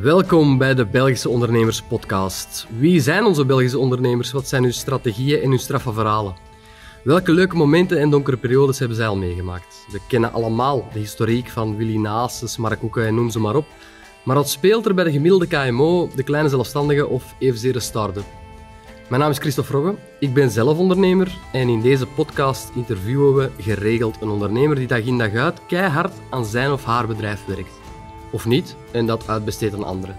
Welkom bij de Belgische Ondernemers Podcast. Wie zijn onze Belgische ondernemers? Wat zijn hun strategieën en hun straffe verhalen? Welke leuke momenten en donkere periodes hebben zij al meegemaakt? We kennen allemaal de historiek van Willy Naastes, Mark Hoeken en noem ze maar op. Maar wat speelt er bij de gemiddelde KMO, de kleine zelfstandige of evenzeer de up Mijn naam is Christophe Rogge, ik ben zelf ondernemer en in deze podcast interviewen we geregeld een ondernemer die dag in dag uit keihard aan zijn of haar bedrijf werkt of niet en dat uitbesteedt aan anderen.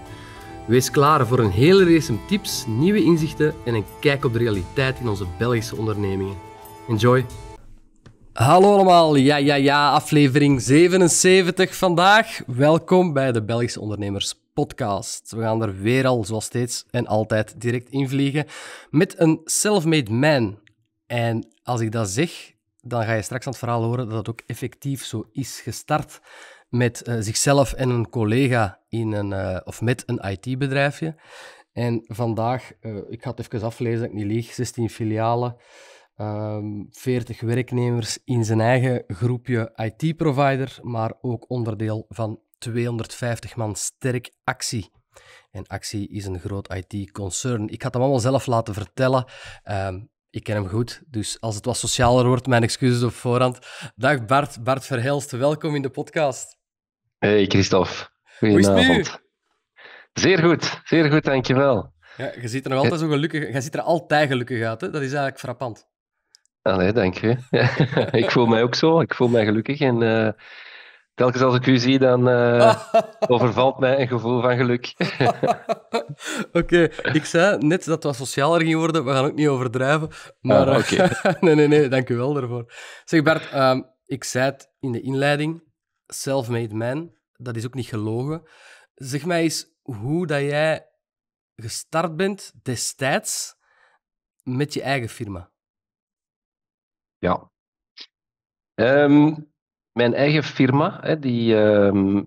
Wees klaar voor een hele race van tips, nieuwe inzichten en een kijk op de realiteit in onze Belgische ondernemingen. Enjoy! Hallo allemaal, ja ja ja, aflevering 77 vandaag. Welkom bij de Belgische Ondernemers Podcast. We gaan er weer al, zoals steeds en altijd, direct invliegen met een self-made man. En als ik dat zeg, dan ga je straks aan het verhaal horen dat het ook effectief zo is gestart met eh, zichzelf en een collega in een, eh, of met een IT-bedrijfje. En vandaag, eh, ik ga het even aflezen ik niet lieg, 16 filialen, 40 ehm, werknemers in zijn eigen groepje IT-provider, maar ook onderdeel van 250 man sterk actie. En Actie is een groot IT-concern. Ik had hem allemaal zelf laten vertellen. Ehm, ik ken hem goed, dus als het wat socialer wordt, mijn excuses op voorhand. Dag Bart, Bart Verhelst, welkom in de podcast. Hey Christophe, goedenavond. Zeer goed, zeer goed, dankjewel. Ja, je ziet er nog altijd zo gelukkig, je ziet er altijd gelukkig uit, hè? dat is eigenlijk frappant. Allee, dank je. ik voel mij ook zo, ik voel mij gelukkig en eh, telkens als ik u zie, dan eh, overvalt mij een gevoel van geluk. Oké, ik zei net dat we socialer gingen worden, we gaan ook niet overdrijven, maar... Ah, eh, nee, nee, nee, dank u wel daarvoor. Zeg Bert, ehm, ik zei het in de inleiding, self-made man, dat is ook niet gelogen. Zeg mij eens hoe dat jij gestart bent destijds met je eigen firma. Ja. Ehm, mijn eigen firma, hè, die ehm,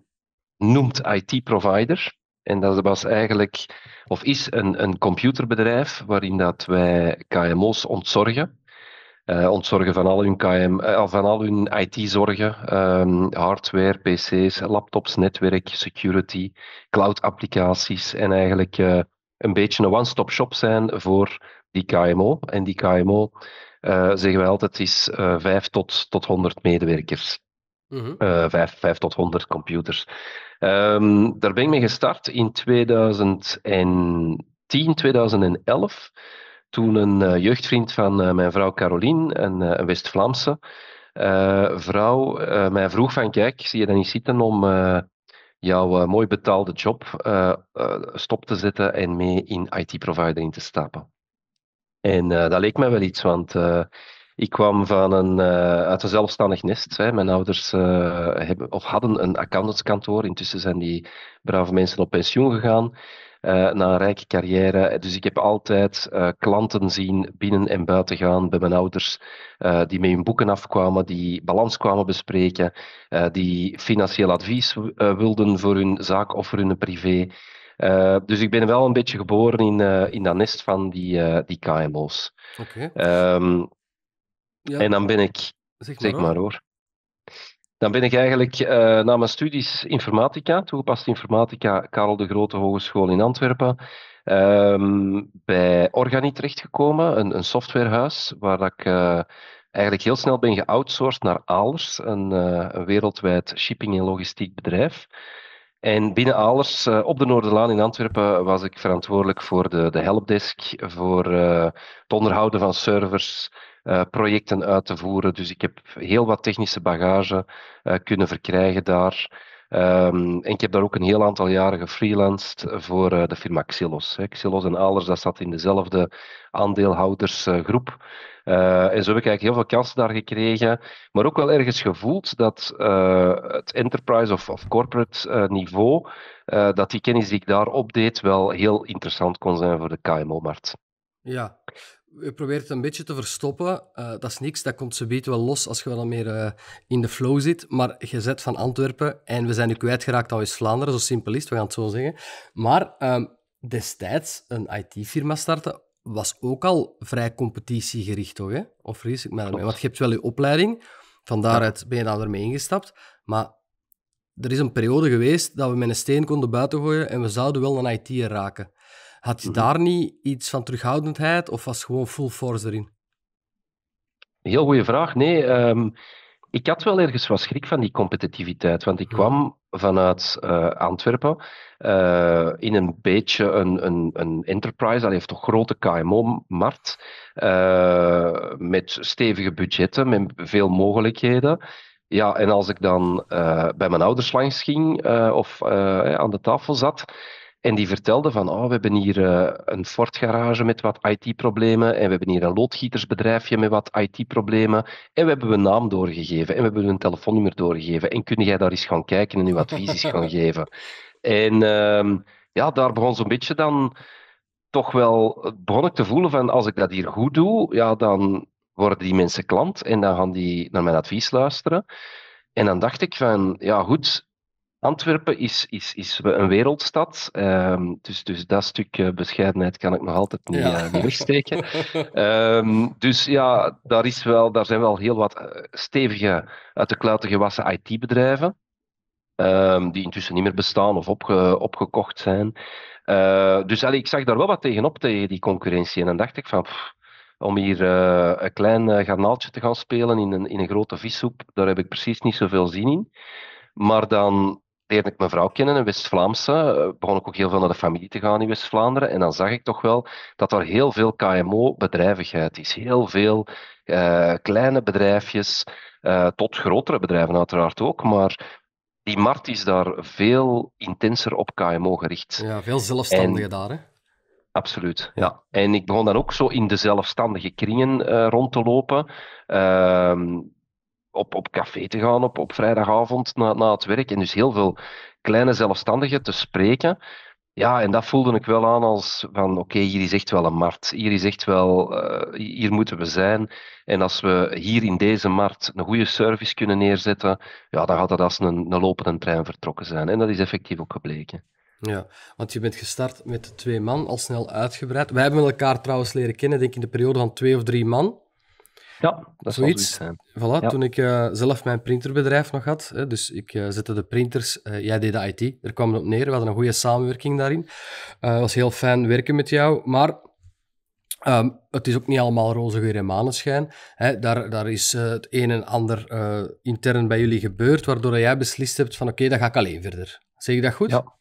noemt IT-provider. En dat was eigenlijk, of is een, een computerbedrijf waarin dat wij KMO's ontzorgen. Eh, ontzorgen van al hun KM, uh, eh, van al hun IT-zorgen, ehm, hardware, PC's, laptops, netwerk, security, cloud-applicaties en eigenlijk eh, een beetje een one-stop-shop zijn voor die KMO. En die KMO zeggen wij altijd is 5 tot, tot 100 medewerkers. Mhm. vijf 5, tot 100 computers. Ehm, daar ben ik mee gestart in 2010, 2011 toen een eh, jeugdvriend van eh, mijn vrouw Caroline, een, eh, een West-Vlaamse vrouw, mij vroeg van kijk, zie je dan niet zitten om jouw mooi betaalde job stop te zetten en mee in IT-provider in te stappen. En dat leek mij wel iets, want ik kwam van een, uit een zelfstandig nest. Hè. Mijn ouders hebben, of hadden een accountantskantoor. Intussen zijn die brave mensen op pensioen gegaan. Eh, na een rijke carrière. Dus ik heb altijd eh, klanten zien binnen en buiten gaan bij mijn ouders, eh, die met hun boeken afkwamen, die balans kwamen bespreken, die financieel advies wilden voor hun zaak of voor hun privé. dus ik ben wel een beetje geboren in, uh, in dat nest van die, die KMO's. Oké. Ehm, ja. En dan ben ik. Zeg maar, zeg maar hoor. Dan ben ik eigenlijk eh, na mijn studies informatica, toegepaste informatica, Karel de Grote Hogeschool in Antwerpen, ehm, bij Organi terechtgekomen, een, een softwarehuis waar ik eh, eigenlijk heel snel ben geoutsourced naar Aalers, eh, een, wereldwijd shipping- en logistiek bedrijf. En binnen Alers, op de Noorderlaan in Antwerpen, was ik verantwoordelijk voor de, de helpdesk, voor het onderhouden van servers, eh, projecten uit te voeren. Dus ik heb heel wat technische bagage eh, kunnen verkrijgen daar. Ehm, en ik heb daar ook een heel aantal jaren gefreelanced voor eh, de firma Xilos. Xilos en Alders, dat zat in dezelfde aandeelhoudersgroep. en zo heb ik eigenlijk heel veel kansen daar gekregen, maar ook wel ergens gevoeld dat het enterprise of, of corporate niveau, dat die kennis die ik daar opdeed, wel heel interessant kon zijn voor de KMO-markt. Ja, je probeert het een beetje te verstoppen. Eh, dat is niks, dat komt zo beetje wel los als je wel meer eh, in de flow zit. Maar je zet van Antwerpen en we zijn nu kwijtgeraakt aan West-Vlaanderen, zo simpel is het, we gaan het zo zeggen. Maar ehm, destijds een IT-firma starten was ook al vrij competitiegericht, toch? Hè? Of vergis ik me Want je hebt wel je opleiding, van daaruit ben je dan ermee ingestapt. Maar er is een periode geweest dat we met een steen konden buiten gooien en we zouden wel een IT raken. Had je mhm. daar niet iets van terughoudendheid of was gewoon full force erin? Heel goede vraag. Nee, ehm, ik had wel ergens wat schrik van die competitiviteit, want ik mhm. kwam vanuit eh, Antwerpen eh, in een beetje een, een, een enterprise, dat heeft toch grote KMO-markt, eh, met stevige budgetten, met veel mogelijkheden. Ja, en als ik dan bij mijn ouders langs ging of aan de tafel zat, en die vertelde van, oh, we hebben hier eh, een Ford garage met wat IT-problemen en we hebben hier een loodgietersbedrijfje met wat IT-problemen en we hebben een naam doorgegeven en we hebben een telefoonnummer doorgegeven en kun jij daar eens gaan kijken en uw advies gaan geven. En ehm, ja, daar begon zo'n beetje dan toch wel, begon ik te voelen van, als ik dat hier goed doe, ja, dan worden die mensen klant en dan gaan die naar mijn advies luisteren. En dan dacht ik van, ja goed, Antwerpen is, is, is een wereldstad, ehm, dus, dus dat stuk eh, bescheidenheid kan ik nog altijd niet, eh, wegsteken. Ehm, dus ja, daar, is wel, daar zijn wel heel wat eh, stevige, uit de kluiten gewassen IT-bedrijven, ehm, die intussen niet meer bestaan of opge, opgekocht zijn. dus ik zag daar wel wat tegenop, tegen die concurrentie. En dan dacht ik van, om hier een klein garnaaltje te gaan spelen in een, in een grote vissoep, daar heb ik precies niet zoveel zin in. Maar dan leerde ik mijn vrouw kennen, een West-Vlaamse. Eh, begon ik ook heel veel naar de familie te gaan in West-Vlaanderen. En dan zag ik toch wel dat er heel veel KMO-bedrijvigheid is. Heel veel eh, kleine bedrijfjes, eh, tot grotere bedrijven uiteraard ook. Maar die markt is daar veel intenser op KMO gericht. Ja, veel zelfstandigen daar, hè? Absoluut, ja. En ik begon dan ook zo in de zelfstandige kringen rond te lopen. Ehm, op, op café te gaan op, op vrijdagavond na, na het werk. En dus heel veel kleine zelfstandigen te spreken. Ja, en dat voelde ik wel aan als van oké, hier is echt wel een markt. Hier is echt wel, eh, hier moeten we zijn. En als we hier in deze markt een goede service kunnen neerzetten, ja, dan gaat dat als een, een lopende trein vertrokken zijn. En dat is effectief ook gebleken. Ja, want je bent gestart met twee man, al snel uitgebreid. Wij hebben elkaar trouwens leren kennen, denk ik, in de periode van twee of drie man. Ja, dat zoiets. voilà, Toen ik eh, zelf mijn printerbedrijf nog had, hè, dus ik eh, zette de printers, eh, jij deed de IT, daar kwam het op neer, we hadden een goede samenwerking daarin. Het was heel fijn werken met jou, maar ehm, het is ook niet allemaal roze geur en maneschijn. daar, daar is het een en ander intern bij jullie gebeurd, waardoor jij beslist hebt van oké, dan ga ik alleen verder. Zeg ik dat goed? Ja,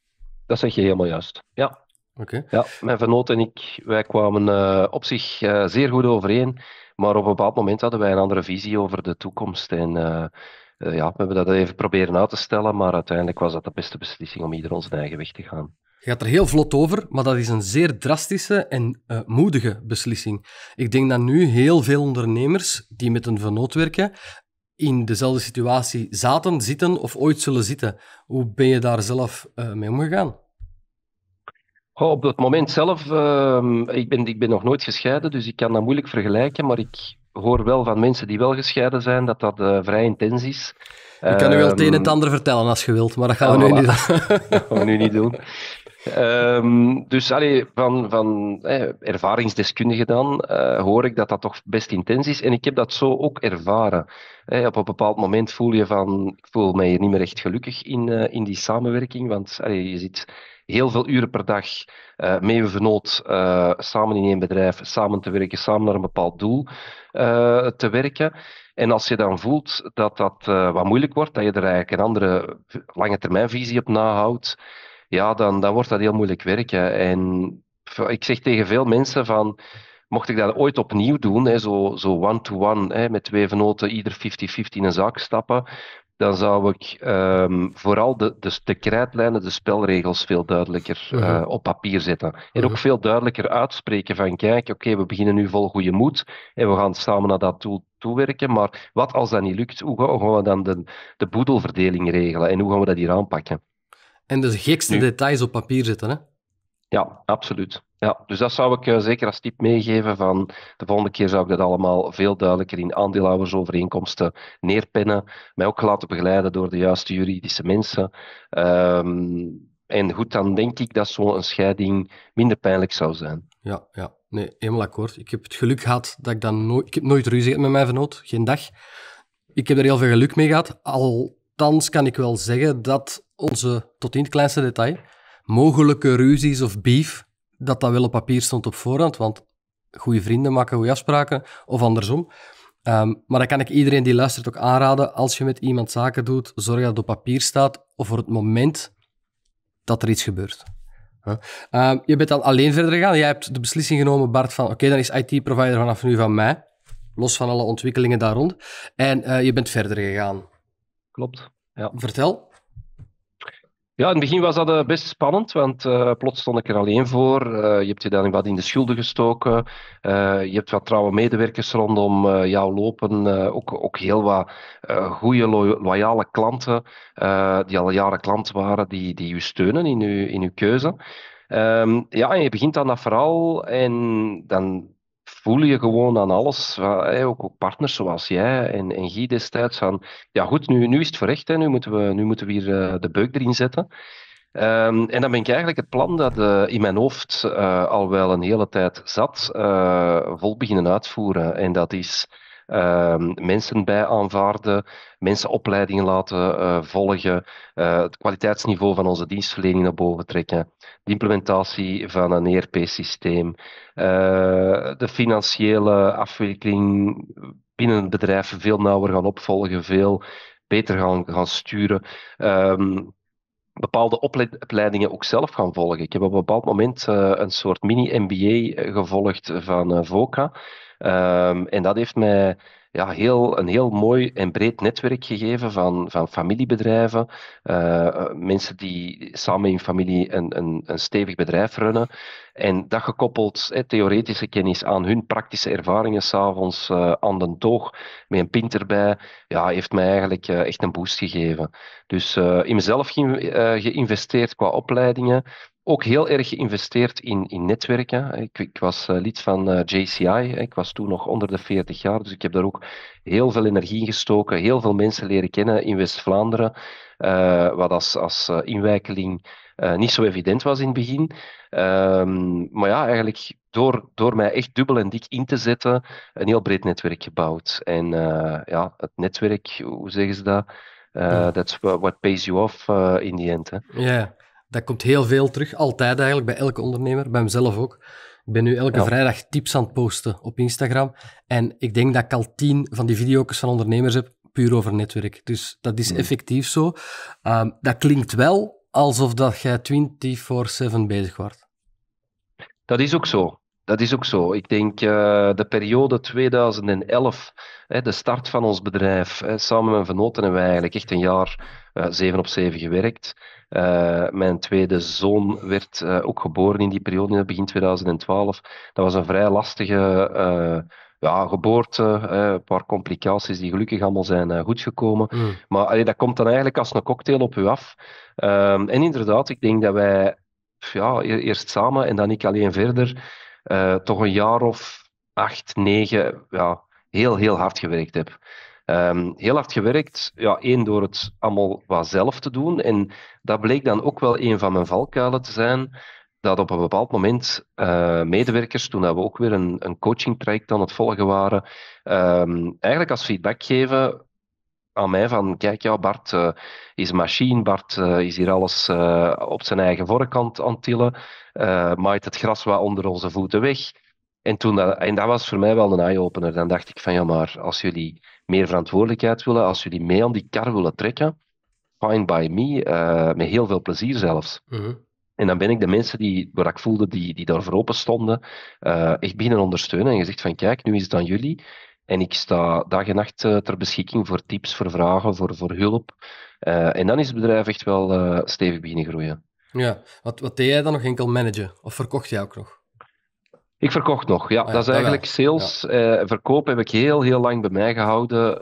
dat zeg je helemaal juist. Ja. Oké. Ja, mijn vernoot en ik, wij kwamen op zich zeer goed overeen. Maar op een bepaald moment hadden wij een andere visie over de toekomst. En eh, eh, ja, we hebben dat even proberen uit te stellen, maar uiteindelijk was dat de beste beslissing om ieder onze eigen weg te gaan. Je gaat er heel vlot over, maar dat is een zeer drastische en eh, moedige beslissing. Ik denk dat nu heel veel ondernemers die met een vernoot werken, in dezelfde situatie zaten, zitten of ooit zullen zitten. Hoe ben je daar zelf mee omgegaan? Oh, op dat moment zelf, ehm, ik, ben, ik ben nog nooit gescheiden, dus ik kan dat moeilijk vergelijken. Maar ik hoor wel van mensen die wel gescheiden zijn dat dat eh, vrij intens is. Ik kan u wel het ehm, een en het andere vertellen als je wilt, maar dat gaan we, ah, nu, niet dat gaan we nu niet doen. Ehm, dus allee, van, van eh, ervaringsdeskundigen dan eh, hoor ik dat dat toch best intens is. En ik heb dat zo ook ervaren. Eh, op een bepaald moment voel je van, ik voel mij hier niet meer echt gelukkig in, in die samenwerking, want je ziet heel veel uren per dag uh, eh, met eh, samen in één bedrijf samen te werken, samen naar een bepaald doel eh, te werken. En als je dan voelt dat dat wat moeilijk wordt, dat je er eigenlijk een andere lange termijnvisie op nahoudt, ja, dan, dan wordt dat heel moeilijk werken. En ik zeg tegen veel mensen van mocht ik dat ooit opnieuw doen, hè, zo one-to-one, -one, met twee venoten, ieder 50-50 in een zaak stappen, dan zou ik ehm, vooral de, de, de krijtlijnen, de spelregels veel duidelijker eh, uh-huh. op papier zetten. En ook uh-huh. veel duidelijker uitspreken van kijk, oké, we beginnen nu vol goede moed en we gaan samen naar dat doel toewerken, maar wat als dat niet lukt, hoe gaan we dan de, de boedelverdeling regelen en hoe gaan we dat hier aanpakken? En de gekste details op papier zetten, hè? Ja, absoluut. Ja, dus dat zou ik eh, zeker als tip meegeven. Van de volgende keer zou ik dat allemaal veel duidelijker in aandeelhoudersovereenkomsten neerpennen. Mij ook laten begeleiden door de juiste juridische mensen. Ehm, en goed, dan denk ik dat zo'n scheiding minder pijnlijk zou zijn. Ja, ja. Nee, helemaal akkoord. Ik heb het geluk gehad dat ik dan nooit... Ik heb nooit ruzie gehad met mijn vernoot. Geen dag. Ik heb er heel veel geluk mee gehad. Althans kan ik wel zeggen dat onze, tot in het kleinste detail, mogelijke ruzies of beef, dat dat wel op papier stond op voorhand, want goede vrienden maken goede afspraken, of andersom. Ehm, maar dan kan ik iedereen die luistert ook aanraden, als je met iemand zaken doet, zorg dat het op papier staat, of voor het moment dat er iets gebeurt. Ehm, je bent dan alleen verder gegaan. Jij hebt de beslissing genomen, Bart, van oké, dan is IT-provider vanaf nu van mij. Los van alle ontwikkelingen daar rond. En eh, je bent verder gegaan. Klopt. Ja. Vertel. Ja, in het begin was dat eh, best spannend, want uh, plots stond ik er alleen voor. Eh, je hebt je dan wat in de schulden gestoken. je hebt wat trouwe medewerkers rondom jou lopen. ook, ook heel wat goede, loyale klanten, die al jaren klant waren, die, die je steunen in je, in uw keuze. Ehm, ja, en je begint dan dat verhaal en dan voel je gewoon aan alles, ook, partners zoals jij en, en Guy destijds, van ja goed, nu, nu is het verrecht, hè, nu, moeten we, nu moeten we hier eh, de beuk erin zetten. Ehm, en dan ben ik eigenlijk het plan dat eh, in mijn hoofd eh, al wel een hele tijd zat, vol beginnen uitvoeren. En dat is Ehm, mensen bij aanvaarden, mensen opleidingen laten eh, volgen, eh, het kwaliteitsniveau van onze dienstverlening naar boven trekken, de implementatie van een ERP-systeem, eh, de financiële afwikkeling binnen het bedrijf veel nauwer gaan opvolgen, veel beter gaan, gaan sturen. Ehm, bepaalde opleidingen ook zelf gaan volgen. Ik heb op een bepaald moment een soort mini-MBA gevolgd van VOCA. Ehm, en dat heeft mij ja, heel, een heel mooi en breed netwerk gegeven van, van familiebedrijven. Eh, eh, mensen die samen in familie een, een, een, stevig bedrijf runnen. En dat gekoppeld, theoretische kennis aan hun praktische ervaringen, s'avonds uh, aan de toog met een pint erbij, ja, heeft mij eigenlijk echt een boost gegeven. Dus in mezelf geïnvesteerd qua opleidingen ook heel erg geïnvesteerd in, in netwerken. Ik, ik was eh, lid van eh, JCI. Ik was toen nog onder de 40 jaar, dus ik heb daar ook heel veel energie in gestoken. Heel veel mensen leren kennen in West-Vlaanderen, eh, wat als, als inwijkeling niet zo evident was in het begin. Ehm, maar ja, eigenlijk door, door mij echt dubbel en dik in te zetten, een heel breed netwerk gebouwd. En ja, het netwerk, hoe zeggen ze dat? that's what pays you off in the end. Ja dat komt heel veel terug, altijd eigenlijk, bij elke ondernemer, bij mezelf ook. Ik ben nu elke vrijdag tips aan het posten op Instagram. En ik denk dat ik al tien van die video's van ondernemers heb, puur over netwerk. Dus dat is hmm. effectief zo. Ehm, dat klinkt wel alsof dat jij 24-7 bezig wordt. Dat is ook zo dat is ook zo. Ik denk eh, de periode 2011, hè, de start van ons bedrijf, hè, samen met mijn venoten hebben wij eigenlijk echt een jaar uh, zeven op zeven gewerkt. Eh, mijn tweede zoon werd ook geboren in die periode, in het begin 2012. Dat was een vrij lastige ja, geboorte, een paar complicaties die gelukkig allemaal zijn goed gekomen. Hmm. Maar dat komt dan eigenlijk als een cocktail op u af. Ehm, en inderdaad, ik denk dat wij ja, e-, eerst samen en dan ik alleen verder eh, toch een jaar of acht, negen, ja, heel, heel hard gewerkt heb. Ehm, heel hard gewerkt, ja, één door het allemaal wat zelf te doen. En dat bleek dan ook wel een van mijn valkuilen te zijn dat op een bepaald moment eh, medewerkers, toen we ook weer een, een coachingtraject aan het volgen waren, ehm, eigenlijk als feedback geven aan mij van, kijk ja, Bart uh, is machine, Bart eh, is hier alles eh, op zijn eigen voorkant aan het tillen, maait het gras wat onder onze voeten weg. En, toen dat, en dat was voor mij wel een eye-opener. Dan dacht ik van, ja maar, als jullie meer verantwoordelijkheid willen, als jullie mee aan die kar willen trekken, fine by me, met heel veel plezier zelfs. Mhm. En dan ben ik de mensen die, waar ik voelde, die, die voor open stonden, echt beginnen ondersteunen en gezegd van, kijk, nu is het aan jullie en ik sta dag en nacht eh, ter beschikking voor tips, voor vragen, voor, voor hulp. Eh, en dan is het bedrijf echt wel eh, stevig beginnen groeien. Ja, wat, wat deed jij dan nog enkel managen? Of verkocht jij ook nog? Ik verkocht nog, ja. Ah dat is ah, eigenlijk sales. verkoop heb ik heel, heel lang bij mij gehouden.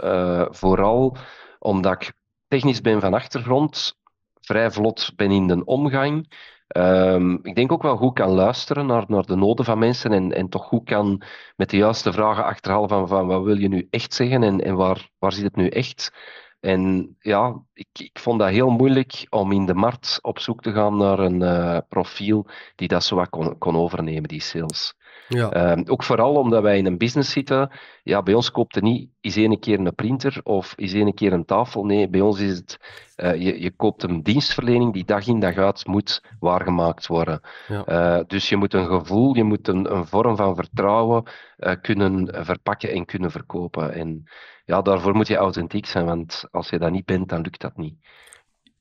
vooral omdat ik technisch ben van achtergrond, vrij vlot ben in de omgang. Ehm, ik denk ook wel goed kan luisteren naar, naar de noden van mensen en, en toch goed kan met de juiste vragen achterhalen van, van wat wil je nu echt zeggen en, en waar, waar zit het nu echt. En ja, ik, ik vond dat heel moeilijk om in de markt op zoek te gaan naar een eh, profiel die dat zo wat kon, kon overnemen, die sales. Ja. Ehm, ook vooral omdat wij in een business zitten. Ja, bij ons koopt er niet eens een keer een printer of eens een keer een tafel. Nee, bij ons is het, eh, je, je, koopt een dienstverlening die dag in dag uit moet waargemaakt worden. Eh, dus je moet een gevoel, je moet een, een vorm van vertrouwen eh, kunnen verpakken en kunnen verkopen. En ja, daarvoor moet je authentiek zijn, want als je dat niet bent, dan lukt dat niet.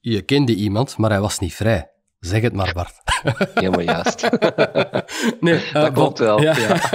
Je kende iemand, maar hij was niet vrij. Zeg het maar, Bart. Helemaal juist. nee, eh, dat klopt wel. Ja.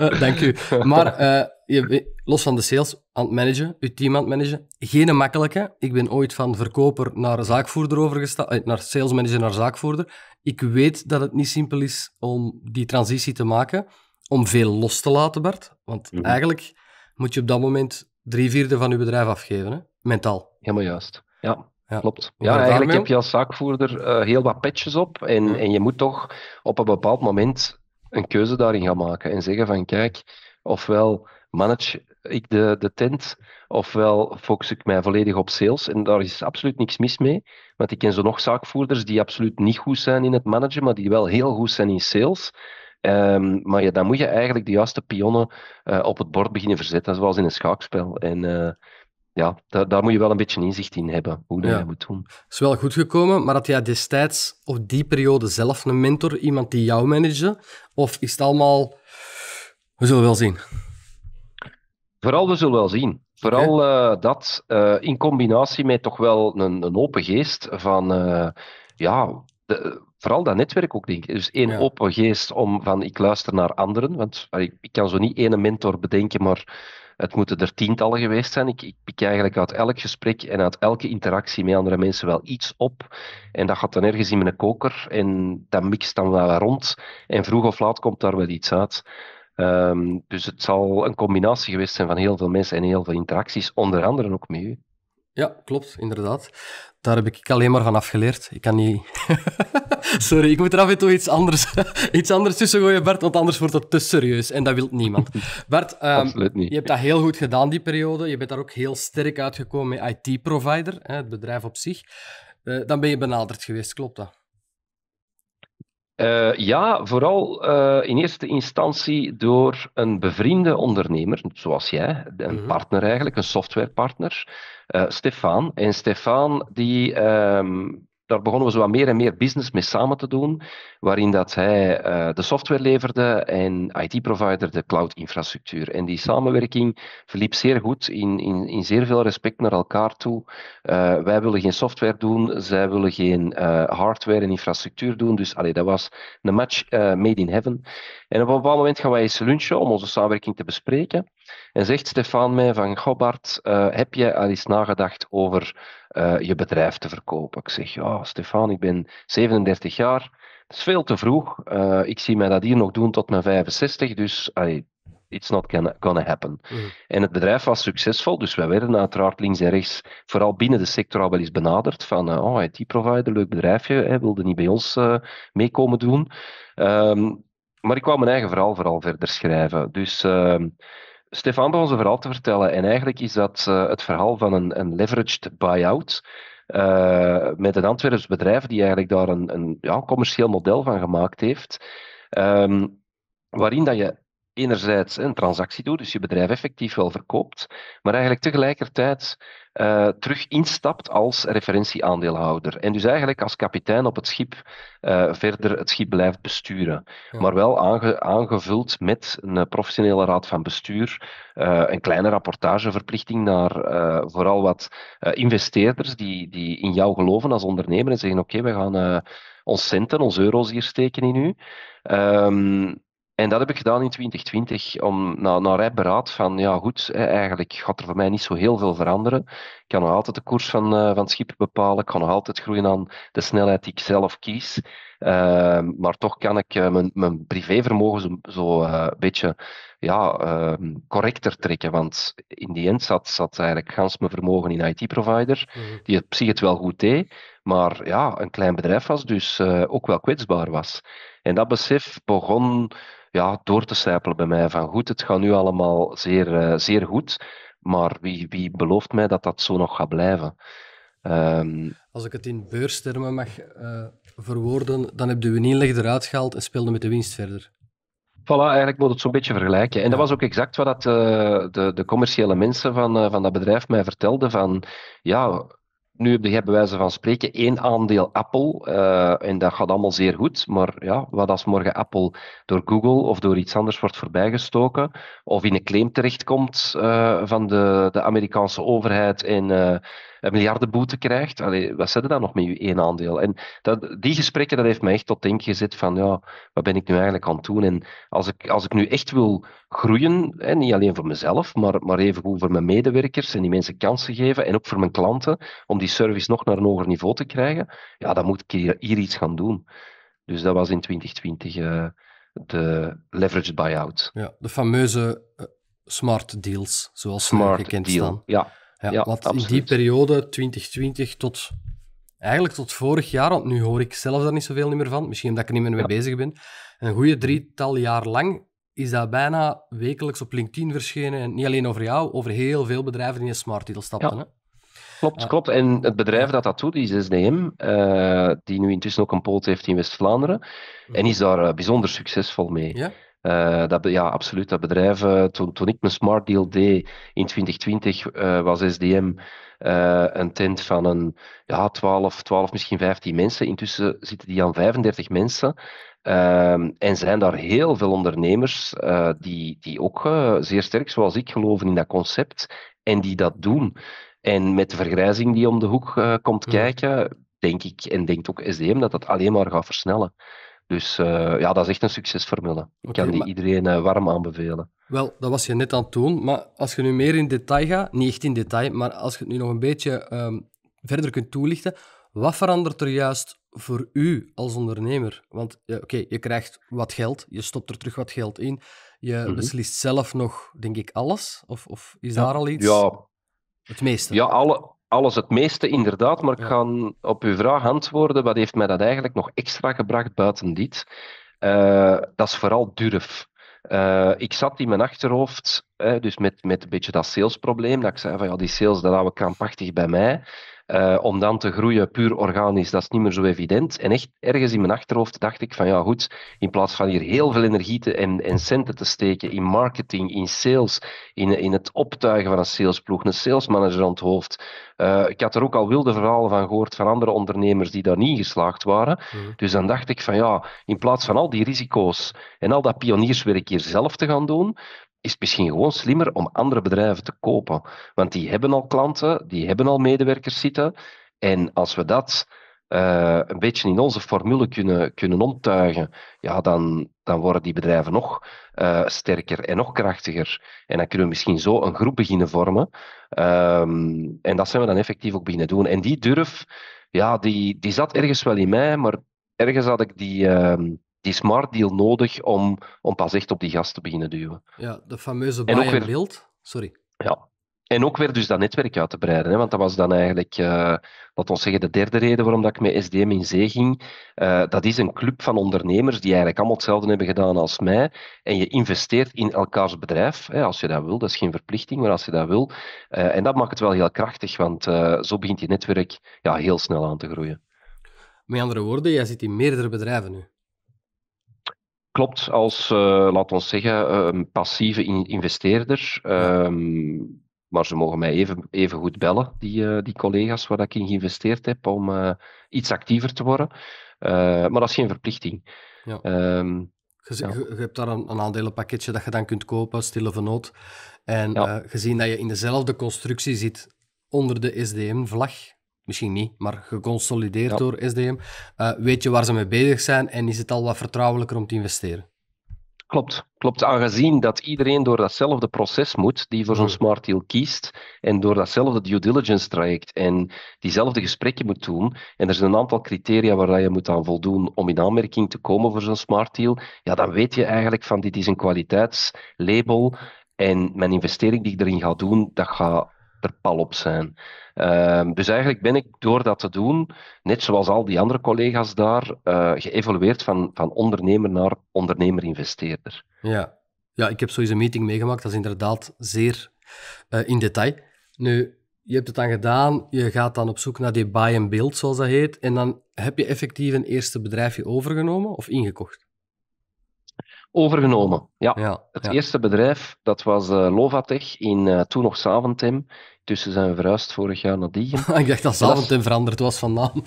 Eh, dank u. Maar eh, je, los van de sales, aan het managen, uw team aan het managen, geen makkelijke. Ik ben ooit van verkoper naar zaakvoerder overgestapt, naar salesmanager naar zaakvoerder. Ik weet dat het niet simpel is om die transitie te maken, om veel los te laten, Bart. Want mhm. eigenlijk moet je op dat moment drie vierde van je bedrijf afgeven, hè? mentaal. Helemaal juist, ja. Ja. Klopt. Ja, eigenlijk heb je als zaakvoerder eh, heel wat petjes op en, en je moet toch op een bepaald moment een keuze daarin gaan maken en zeggen van kijk, ofwel manage ik de, de tent, ofwel focus ik mij volledig op sales en daar is absoluut niks mis mee, want ik ken zo nog zaakvoerders die absoluut niet goed zijn in het managen, maar die wel heel goed zijn in sales. Ehm, maar ja, dan moet je eigenlijk de juiste pionnen eh, op het bord beginnen verzetten, zoals in een schaakspel. En eh, ja, daar, daar, moet je wel een beetje inzicht in hebben, hoe dat je moet doen. is wel goed gekomen, maar had jij destijds of die periode zelf een mentor, iemand die jou manage. Of is het allemaal, we zullen wel zien? Vooral, we zullen wel zien. Vooral eh, dat, eh, in combinatie met toch wel een, een open geest van, eh, ja, vooral dat netwerk ook, denk ik. Dus één open geest om van, ik luister naar anderen, want ik, ik kan zo niet één mentor bedenken, maar het moeten er tientallen geweest zijn. Ik, ik pik eigenlijk uit elk gesprek en uit elke interactie met andere mensen wel iets op. En dat gaat dan ergens in mijn koker en dat mixt dan wel rond. En vroeg of laat komt daar wel iets uit. Ehm, dus het zal een combinatie geweest zijn van heel veel mensen en heel veel interacties, onder andere ook met u. Ja, klopt, inderdaad. Daar heb ik alleen maar van afgeleerd. Ik kan niet... Sorry, ik moet er af en toe iets anders, iets anders tussen gooien, Bert, want anders wordt het te serieus en dat wil niemand. Bert, ehm, niet. je hebt dat heel goed gedaan die periode. Je bent daar ook heel sterk uitgekomen met IT-provider, het bedrijf op zich. Eh, dan ben je benaderd geweest, klopt dat? Eh, ja, vooral eh, in eerste instantie door een bevriende ondernemer, zoals jij, een mhm. partner eigenlijk, een softwarepartner, eh, Stefan. En Stefan die ehm, daar begonnen we zo wat meer en meer business mee samen te doen, waarin dat hij eh, de software leverde en IT-provider de cloud-infrastructuur. En die samenwerking verliep zeer goed, in, in, in zeer veel respect naar elkaar toe. Eh, wij willen geen software doen, zij willen geen eh, hardware en infrastructuur doen. Dus allee, dat was een match made in heaven. En op een bepaald moment gaan wij eens lunchen om onze samenwerking te bespreken. En zegt Stefan mij van, goh Bart, heb je al eens nagedacht over eh, je bedrijf te verkopen. Ik zeg, ja, Stefan, ik ben 37 jaar, het is veel te vroeg. Eh, ik zie mij dat hier nog doen tot mijn 65, dus allee, it's not gonna, happen. Mm. En het bedrijf was succesvol, dus wij werden uiteraard links en rechts, vooral binnen de sector al wel eens benaderd van, eh, oh, IT-provider, leuk bedrijfje, hè, wilde niet bij ons meekomen doen. Ehm, maar ik wou mijn eigen verhaal vooral verder schrijven. Dus ehm, Stefan begon zijn verhaal te vertellen. En eigenlijk is dat eh, het verhaal van een, een leveraged buyout. Uh, met een Antwerps bedrijf die eigenlijk daar een, een ja, commercieel model van gemaakt heeft. Ehm, waarin dat je enerzijds een transactie doet, dus je bedrijf effectief wel verkoopt, maar eigenlijk tegelijkertijd uh, terug instapt als referentieaandeelhouder. En dus eigenlijk als kapitein op het schip eh, verder het schip blijft besturen. Maar wel aangevuld met een professionele raad van bestuur, eh, een kleine rapportageverplichting naar vooral wat investeerders die, die in jou geloven als ondernemer en zeggen: Oké, we gaan ons centen, onze euro's hier steken in u. Um, en dat heb ik gedaan in 2020, om naar, naar beraad van, ja goed, eigenlijk gaat er voor mij niet zo heel veel veranderen kan nog altijd de koers van, eh, van het schip bepalen. Ik kan nog altijd groeien aan de snelheid die ik zelf kies. Ehm, maar toch kan ik eh, mijn, mijn privévermogen zo, zo eh, een beetje ja, ehm, correcter trekken. Want in die end zat, zat eigenlijk gans mijn vermogen in IT-provider, mhm. die het op zich het wel goed deed, maar ja, een klein bedrijf was, dus ook wel kwetsbaar was. En dat besef begon ja, door te sijpelen bij mij. Van goed, het gaat nu allemaal zeer, zeer goed. Maar wie, wie belooft mij dat dat zo nog gaat blijven? Ehm, Als ik het in beurstermen mag eh, verwoorden, dan heb de een inleg eruit gehaald en speelde met de winst verder. Voilà, eigenlijk moet het zo'n beetje vergelijken. En dat was ook exact wat dat, eh, de, de commerciële mensen van, eh, van dat bedrijf mij vertelden. Van, ja, nu heb je bij wijze van spreken één aandeel Apple eh, en dat gaat allemaal zeer goed. Maar ja, wat als morgen Apple door Google of door iets anders wordt voorbijgestoken of in een claim terechtkomt eh, van de, de Amerikaanse overheid en eh, een miljardenboete krijgt, allee, wat zet je dan nog met je één aandeel? En dat, die gesprekken, dat heeft mij echt tot denken gezet van, ja, wat ben ik nu eigenlijk aan het doen? En als ik, als ik nu echt wil groeien, hè, niet alleen voor mezelf, maar, maar goed voor mijn medewerkers en die mensen kansen geven, en ook voor mijn klanten, om die service nog naar een hoger niveau te krijgen, ja, dan moet ik hier, iets gaan doen. Dus dat was in 2020 eh, de leveraged buyout. Ja, de fameuze eh, smart deals, zoals smart gekend deal, staan. Ja, ja, want in die periode, 2020 tot eigenlijk tot vorig jaar, want nu hoor ik zelf daar niet zoveel meer van, misschien omdat ik er niet meer mee bezig ben, een goede drietal jaar lang is dat bijna wekelijks op LinkedIn verschenen. En niet alleen over jou, over heel veel bedrijven die in smart titel stapten. Hè? Klopt, klopt. En het bedrijf dat dat doet, is SDM, eh, die nu intussen ook een poot heeft in West-Vlaanderen. Mhm. En is daar eh, bijzonder succesvol mee. Ja? Eh, dat, ja, absoluut. Dat bedrijf, eh, toen, toen ik mijn smart deal deed in 2020, eh, was SDM een tent van een ja, 12, 12, misschien 15 mensen. Intussen zitten die aan 35 mensen. Ehm, en zijn daar heel veel ondernemers die, die ook zeer sterk, zoals ik, geloven in dat concept en die dat doen. En met de vergrijzing die om de hoek komt kijken, denk ik, en denkt ook SDM, dat dat alleen maar gaat versnellen. Dus eh, ja, dat is echt een succesformule. Ik kan die iedereen eh, warm aanbevelen. Wel, dat was je net aan het doen. Maar als je nu meer in detail gaat, niet echt in detail, maar als je het nu nog een beetje ehm, verder kunt toelichten, wat verandert er juist voor u als ondernemer? Want oké, je krijgt wat geld, je stopt er terug wat geld in, je mhm. beslist zelf nog, denk ik, alles? Of, of is daar al iets? Ja. Het meeste? Ja, alle, alles het meeste inderdaad, maar ik ga op uw vraag antwoorden. Wat heeft mij dat eigenlijk nog extra gebracht buiten dit? Eh, dat is vooral durf. Eh, ik zat in mijn achterhoofd, dus met, met een beetje dat salesprobleem, dat ik zei van ja, die sales dat houden krampachtig bij mij. Eh, om dan te groeien puur organisch, dat is niet meer zo evident. En echt ergens in mijn achterhoofd dacht ik van ja goed, in plaats van hier heel veel energie te, en, centen te steken in marketing, in sales, in, in het optuigen van een salesploeg, een salesmanager aan het hoofd. Eh, ik had er ook al wilde verhalen van gehoord van andere ondernemers die daar niet geslaagd waren. Mhm. Dus dan dacht ik van ja, in plaats van al die risico's en al dat pionierswerk hier zelf te gaan doen, is het misschien gewoon slimmer om andere bedrijven te kopen. Want die hebben al klanten, die hebben al medewerkers zitten. En als we dat eh, een beetje in onze formule kunnen, kunnen omtuigen, ja, dan, dan worden die bedrijven nog eh, sterker en nog krachtiger. En dan kunnen we misschien zo een groep beginnen vormen. Ehm, en dat zijn we dan effectief ook beginnen doen. En die durf, ja, die, die zat ergens wel in mij, maar ergens had ik die. Ehm, die smart deal nodig om, om pas echt op die gas te beginnen duwen. Ja, de fameuze buy en Sorry. Ja. En ook weer dus dat netwerk uit te breiden. Hè? Want dat was dan eigenlijk, uh, eh, laten we zeggen, de derde reden waarom dat ik met SDM in zee ging. Eh, dat is een club van ondernemers die eigenlijk allemaal hetzelfde hebben gedaan als mij. En je investeert in elkaars bedrijf, hè, als je dat wil. Dat is geen verplichting, maar als je dat wil. Eh, en dat maakt het wel heel krachtig, want zo begint je netwerk ja, heel snel aan te groeien. Met andere woorden, jij zit in meerdere bedrijven nu klopt als, uh, eh, laten we zeggen, een passieve investeerder. Ehm, maar ze mogen mij even, even goed bellen, die, eh, die collega's waar ik in geïnvesteerd heb, om eh, iets actiever te worden. maar dat is geen verplichting. Ja. Ehm, je, je, hebt daar een, aandelenpakketje dat je dan kunt kopen, stille van nood. En gezien dat je in dezelfde constructie zit onder de SDM-vlag, misschien niet, maar geconsolideerd door SDM. Eh, weet je waar ze mee bezig zijn en is het al wat vertrouwelijker om te investeren? Klopt, klopt. Aangezien dat iedereen door datzelfde proces moet, die voor zo'n hmm. smart deal kiest, en door datzelfde due diligence traject en diezelfde gesprekken moet doen, en er zijn een aantal criteria waar je moet aan voldoen om in aanmerking te komen voor zo'n smart deal, ja, dan weet je eigenlijk van dit is een kwaliteitslabel en mijn investering die ik erin ga doen, dat gaat per pal op zijn. Ehm, dus eigenlijk ben ik door dat te doen, net zoals al die andere collega's daar, eh, geëvolueerd van, van ondernemer naar ondernemer-investeerder. Ja. ja, ik heb sowieso een meeting meegemaakt, dat is inderdaad zeer eh, in detail. Nu, je hebt het dan gedaan, je gaat dan op zoek naar die buy and build, zoals dat heet, en dan heb je effectief een eerste bedrijfje overgenomen of ingekocht? Overgenomen. Ja, het eerste bedrijf, dat was uh, Lovatech in eh, toen nog Saventem. Tussen zijn verhuisd vorig jaar naar Diegem. ik dacht dat Zaventem veranderd was van naam.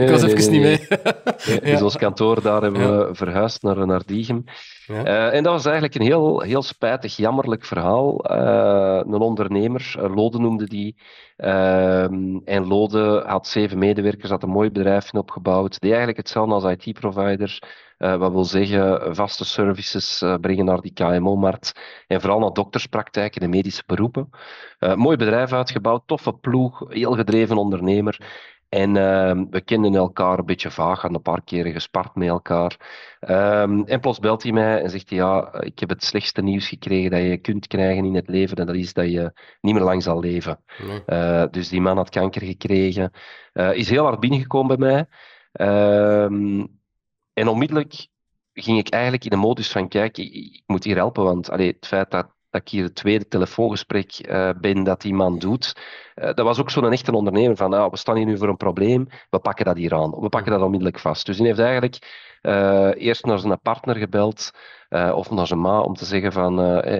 ik was even niet mee. ja. Dus ons kantoor daar hebben we verhuisd naar, naar Diegem. Eh, en dat was eigenlijk een heel, heel spijtig, jammerlijk verhaal. een ondernemer, Lode noemde die. Ehm, en Lode had zeven medewerkers, had een mooi bedrijf in opgebouwd. Die eigenlijk hetzelfde als IT-provider. wat wil zeggen, vaste services brengen naar die KMO-markt en vooral naar dokterspraktijken en medische beroepen. Uh, mooi bedrijf uitgebouwd, toffe ploeg, heel gedreven ondernemer. En ehm, we kenden elkaar een beetje vaag, hadden een paar keren gespart met elkaar. Ehm, en plots belt hij mij en zegt hij, ja, ik heb het slechtste nieuws gekregen dat je kunt krijgen in het leven. En dat is dat je niet meer lang zal leven. Eh, dus die man had kanker gekregen. Eh, is heel hard binnengekomen bij mij. Ehm, en onmiddellijk ging ik eigenlijk in de modus van, kijk, ik, moet hier helpen, want allee, het feit dat, dat ik hier het tweede telefoongesprek eh, ben dat die man doet, eh, dat was ook zo'n echte ondernemer van, ah, we staan hier nu voor een probleem, we pakken dat hier aan, we pakken dat onmiddellijk vast. Dus hij heeft eigenlijk eh, eerst naar zijn partner gebeld eh, of naar zijn ma om te zeggen van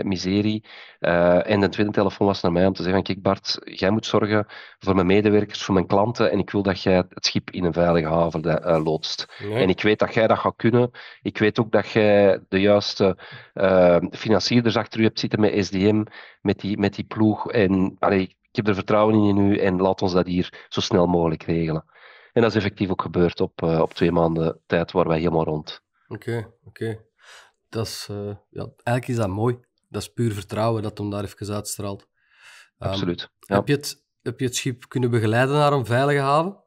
miserie. en de tweede telefoon was naar mij om te zeggen van kijk Bart, jij moet zorgen voor mijn medewerkers, voor mijn klanten en ik wil dat jij het schip in een veilige haven loodst. En ik weet dat jij dat gaat kunnen. Ik weet ook dat jij de juiste financierders achter je hebt zitten met SDM, met die, met die ploeg. En allee, ik heb er vertrouwen in in u en laat ons dat hier zo snel mogelijk regelen. En dat is effectief ook gebeurd op, eh, op twee maanden tijd, waar wij helemaal rond. Oké, oké. Dat is, eh, ja, eigenlijk is dat mooi. Dat is puur vertrouwen dat hem daar even uitstraalt. Ehm, absoluut. Heb, je het, heb je het schip kunnen begeleiden naar een veilige haven?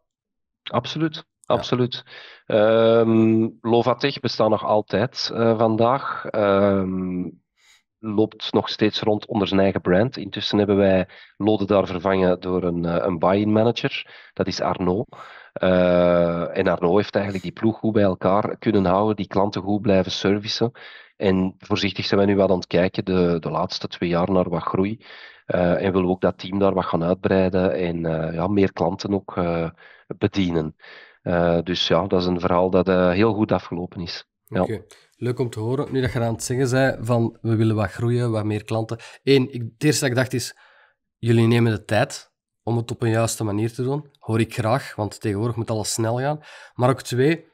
Absoluut. Absoluut. Ja. Um, ehm, bestaat nog altijd eh, vandaag. Um, loopt nog steeds rond onder zijn eigen brand. Intussen hebben wij Lode daar vervangen door een, eh, een buy-in manager, dat is Arnaud. Uh, en Arnaud heeft eigenlijk die ploeg goed bij elkaar kunnen houden, die klanten goed blijven servicen. En voorzichtig zijn we nu wat aan het kijken de, de laatste twee jaar naar wat groei. Eh, en willen we ook dat team daar wat gaan uitbreiden en ja, meer klanten ook bedienen. dus ja, dat is een verhaal dat heel goed afgelopen is. Oké, leuk om te horen. Nu dat je aan het zeggen zei van we willen wat groeien, wat meer klanten. Eén, ik, het eerste dat ik dacht is, jullie nemen de tijd om het op een juiste manier te doen. Hoor ik graag, want tegenwoordig moet alles snel gaan. Maar ook twee,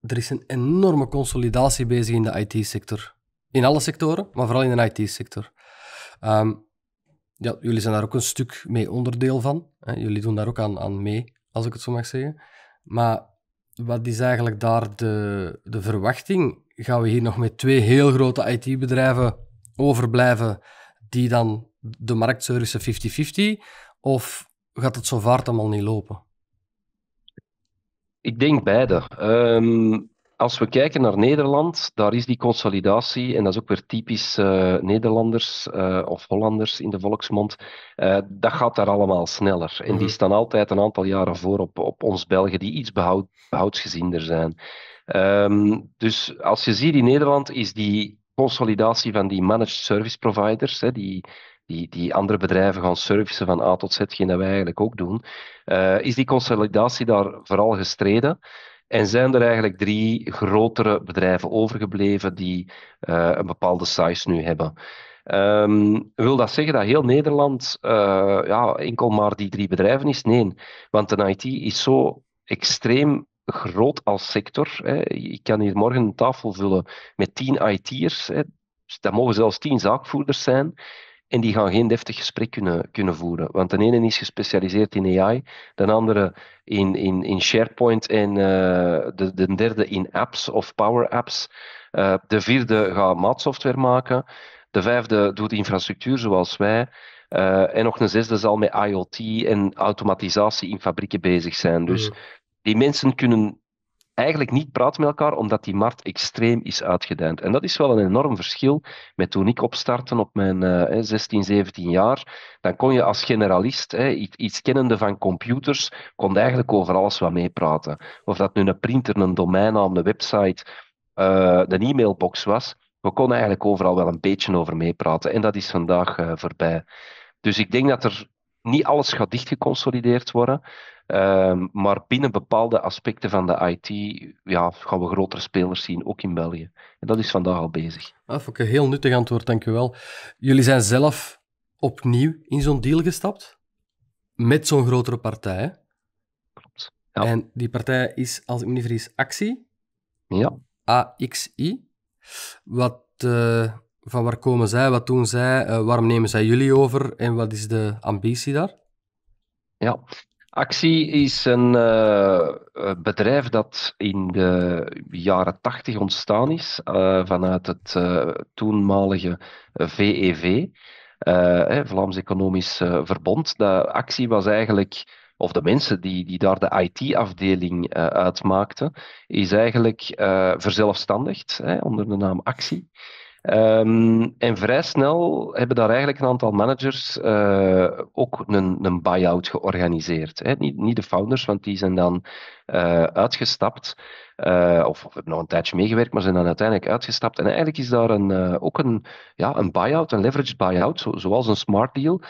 er is een enorme consolidatie bezig in de IT-sector. In alle sectoren, maar vooral in de IT-sector. Ehm, jullie zijn daar ook een stuk mee onderdeel van. Hè? Jullie doen daar ook aan, aan mee, als ik het zo mag zeggen. Maar wat is eigenlijk daar de, de verwachting? Gaan we hier nog met twee heel grote IT-bedrijven overblijven die dan de markt servicen 50-50? Of gaat het zo vaart allemaal niet lopen? Ik denk beide. Ehm, als we kijken naar Nederland, daar is die consolidatie, en dat is ook weer typisch uh, Nederlanders eh, of Hollanders in de volksmond, eh, dat gaat daar allemaal sneller. En die mhm. staan altijd een aantal jaren voor op, op ons Belgen, die iets behoud, behoudsgezinder zijn. Ehm, dus als je ziet in Nederland is die consolidatie van die managed service providers, hè, die die, die, andere bedrijven gaan servicen van A tot Z, geen dat wij eigenlijk ook doen, is die consolidatie daar vooral gestreden. En zijn er eigenlijk drie grotere bedrijven overgebleven die eh, een bepaalde size nu hebben. Ehm, wil dat zeggen dat heel Nederland eh, ja, enkel maar die drie bedrijven is? Nee, want de IT is zo extreem groot als sector. Hè. Ik kan hier morgen een tafel vullen met tien IT'ers. Dat mogen zelfs tien zaakvoerders zijn. En die gaan geen deftig gesprek kunnen, kunnen voeren. Want de ene is gespecialiseerd in AI, de andere in, in, in SharePoint en eh, de, de derde in apps of Power Apps. Eh, de vierde gaat maatsoftware maken. De vijfde doet infrastructuur zoals wij. Eh, en nog een zesde zal met IoT en automatisatie in fabrieken bezig zijn. Dus mm. die mensen kunnen eigenlijk niet praat met elkaar, omdat die markt extreem is uitgedijnd. En dat is wel een enorm verschil met toen ik opstartte op mijn 16, eh, 17 jaar. Dan kon je als generalist, iets kennende van computers, kon eigenlijk over alles wat meepraten. Of dat nu een printer, een domeinnaam, een website, uh, een e-mailbox was. We konden eigenlijk overal wel een beetje over meepraten. En dat is vandaag eh, voorbij. Dus ik denk dat er niet alles gaat dichtgeconsolideerd worden. Ehm, maar binnen bepaalde aspecten van de IT ja, gaan we grotere spelers zien, ook in België. En dat is vandaag al bezig. Ah, een heel nuttig antwoord, dankjewel. Jullie zijn zelf opnieuw in zo'n deal gestapt met zo'n grotere partij. Klopt. Ja. En die partij is, als ik me niet vergis, Actie. Ja. AXI. Wat eh, van waar komen zij, wat doen zij, eh, waarom nemen zij jullie over en wat is de ambitie daar? Ja, Actie is een eh, bedrijf dat in de jaren tachtig ontstaan is eh, vanuit het toenmalige VEV, e Vlaams Economisch Verbond. De actie was eigenlijk, of de mensen die, die daar de IT-afdeling uitmaakten, is eigenlijk verzelfstandigd hè, onder de naam Actie. Ehm, en vrij snel hebben daar eigenlijk een aantal managers eh, ook een, een buy-out georganiseerd. Hè. Niet, niet de founders, want die zijn dan eh, uitgestapt. Eh, of, hebben nog een tijdje meegewerkt, maar zijn dan uiteindelijk uitgestapt. En eigenlijk is daar een, ook een, ja, een buy-out, een leveraged buy-out, zoals een smart deal.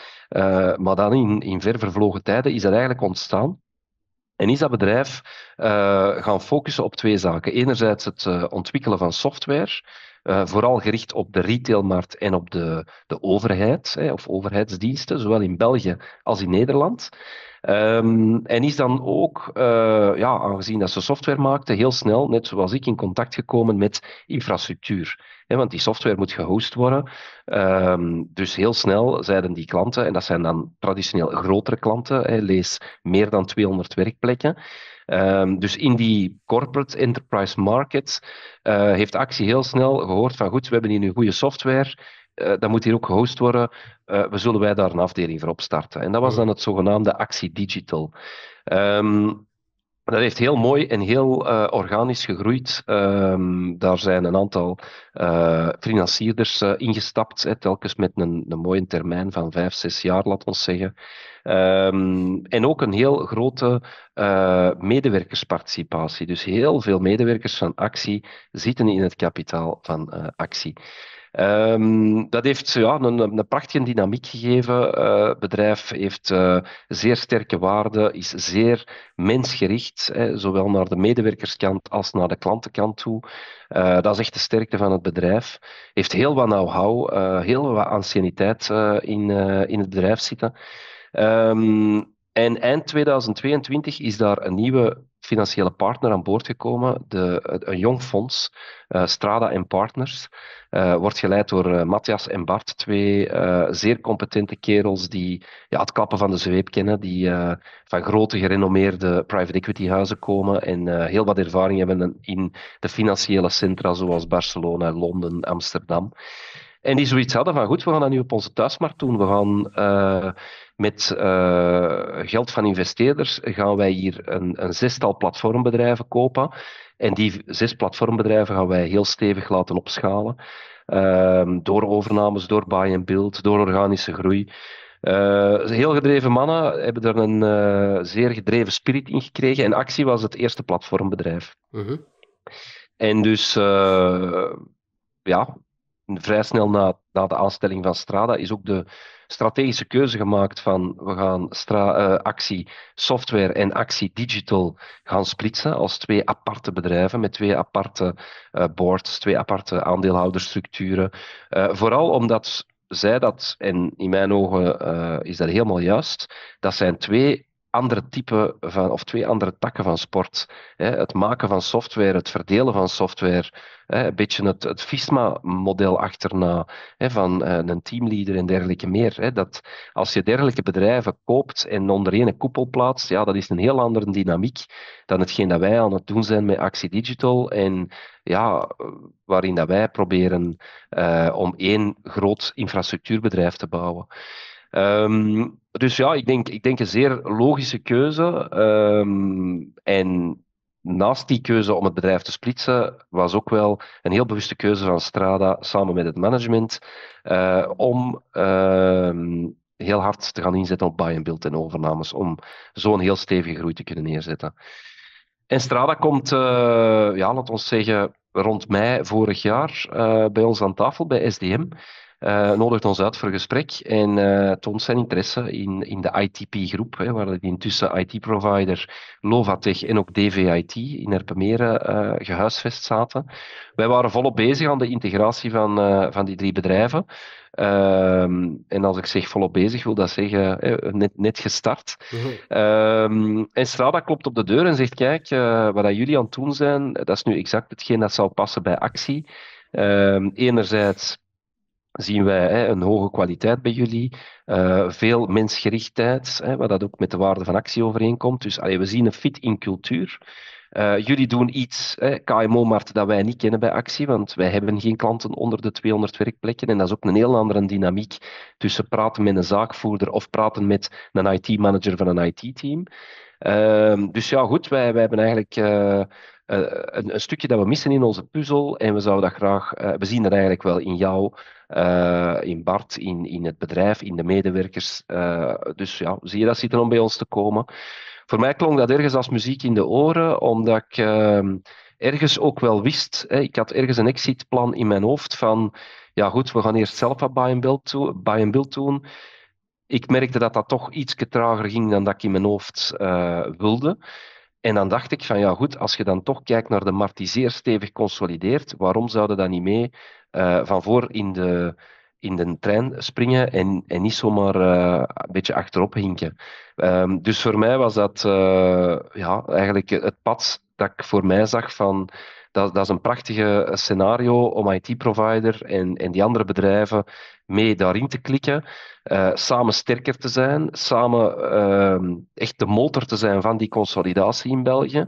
maar dan in, in ver vervlogen tijden is dat eigenlijk ontstaan. En is dat bedrijf gaan focussen op twee zaken. Enerzijds het ontwikkelen van software. Eh, vooral gericht op de retailmarkt en op de, de overheid hè, of overheidsdiensten, zowel in België als in Nederland. Ehm, en is dan ook, eh, ja, aangezien dat ze software maakte, heel snel, net zoals ik, in contact gekomen met infrastructuur. want die software moet gehost worden. Ehm, dus heel snel zeiden die klanten, en dat zijn dan traditioneel grotere klanten, lees meer dan 200 werkplekken. Ehm, dus in die corporate enterprise market eh, heeft Actie heel snel gehoord van goed, we hebben hier nu goede software. Eh, dat moet hier ook gehost worden. Eh, we zullen wij daar een afdeling voor opstarten. En dat was dan het zogenaamde Actie Digital. Ehm, dat heeft heel mooi en heel eh, organisch gegroeid. Um, daar zijn een aantal financierders ingestapt, hè, telkens met een, een mooie termijn van vijf, zes jaar, laat ons zeggen. Ehm, en ook een heel grote medewerkersparticipatie. Dus heel veel medewerkers van Actie zitten in het kapitaal van Actie. Ehm, dat heeft ja, een, een prachtige dynamiek gegeven. Eh, het bedrijf heeft eh, zeer sterke waarden, is zeer mensgericht, hè, zowel naar de medewerkerskant als naar de klantenkant toe. Eh, dat is echt de sterkte van het bedrijf. Heeft heel wat know-how, heel wat anciëniteit in, in het bedrijf zitten. Ehm, en eind 2022 is daar een nieuwe financiële partner aan boord gekomen, de, een jong fonds, eh, Strada en Partners. Uh, wordt geleid door eh, Matthias en Bart, twee zeer competente kerels die ja, het klappen van de zweep kennen, die van grote gerenommeerde private equity huizen komen en heel wat ervaring hebben in de financiële centra zoals Barcelona, Londen, Amsterdam. En die zoiets hadden van, goed, we gaan dat nu op onze thuismarkt doen. We gaan eh, met eh, geld van investeerders, gaan wij hier een, een zestal platformbedrijven kopen. En die zes platformbedrijven gaan wij heel stevig laten opschalen. Ehm, door overnames, door buy and build, door organische groei. Eh, heel gedreven mannen hebben er een zeer gedreven spirit in gekregen. En Actie was het eerste platformbedrijf. Mhm. En dus, ja, vrij snel na, na de aanstelling van Strada is ook de strategische keuze gemaakt van we gaan stra, eh, actie software en actie digital gaan splitsen als twee aparte bedrijven met twee aparte eh, boards, twee aparte aandeelhoudersstructuren. Eh, vooral omdat zij dat, en in mijn ogen is dat helemaal juist, dat zijn twee andere type van, of twee andere takken van sport. Het maken van software, het verdelen van software. Een beetje het, het FISMA-model achterna van eh, een teamleader en dergelijke meer. Dat als je dergelijke bedrijven koopt en onder één koepel plaatst, ja, dat is een heel andere dynamiek dan hetgeen dat wij aan het doen zijn met Actie Digital. En ja, waarin dat wij proberen eh, om één groot infrastructuurbedrijf te bouwen. Ehm, dus ja, ik denk, ik denk een zeer logische keuze. Ehm, en naast die keuze om het bedrijf te splitsen, was ook wel een heel bewuste keuze van Strada samen met het management eh, om ehm, heel hard te gaan inzetten op buy-and-build en overnames, om zo'n heel stevige groei te kunnen neerzetten. En Strada komt, uh, ja, laten we zeggen, rond mei vorig jaar eh, bij ons aan tafel, bij SDM. Eh, nodigt ons uit voor een gesprek en eh, toont zijn interesse in, in de ITP-groep, waar de intussen IT-provider Lovatech en ook DVIT in Erpenmeren eh, gehuisvest zaten. Wij waren volop bezig aan de integratie van, van die drie bedrijven. Ehm, en als ik zeg volop bezig, wil dat zeggen net, net, gestart. Mhm. Ehm, en Strada klopt op de deur en zegt: Kijk, wat jullie aan het doen zijn, dat is nu exact hetgeen dat zou passen bij actie. Ehm, enerzijds zien wij een hoge kwaliteit bij jullie, eh, veel mensgerichtheid, wat dat ook met de waarde van actie overeenkomt. Dus we zien een fit in cultuur. Eh, jullie doen iets, KMO-markt, dat wij niet kennen bij actie, want wij hebben geen klanten onder de 200 werkplekken. En dat is ook een heel andere dynamiek tussen praten met een zaakvoerder of praten met een IT-manager van een IT-team. Ehm, dus ja, goed, wij, wij hebben eigenlijk eh, eh, een, een, stukje dat we missen in onze puzzel. En we zouden dat graag, eh, we zien dat eigenlijk wel in jou, eh, in Bart, in, in het bedrijf, in de medewerkers. dus ja, zie je, dat zit om bij ons te komen. Voor mij klonk dat ergens als muziek in de oren, omdat ik ehm, ergens ook wel wist. Hè, ik had ergens een exitplan in mijn hoofd van, ja goed, we gaan eerst zelf wat buy and build, buy and doen. Ik merkte dat dat toch iets trager ging dan dat ik in mijn hoofd wilde. En dan dacht ik van ja goed, als je dan toch kijkt naar de markt die zeer stevig consolideert, waarom zouden dan niet mee eh, van voor in de, in de trein springen en, en niet zomaar eh, een beetje achterop hinken. Ehm, dus voor mij was dat eh, ja, eigenlijk het pad dat ik voor mij zag van dat, dat is een prachtige scenario om IT-provider en, en die andere bedrijven mee daarin te klikken, eh, samen sterker te zijn, samen ehm, echt de motor te zijn van die consolidatie in België.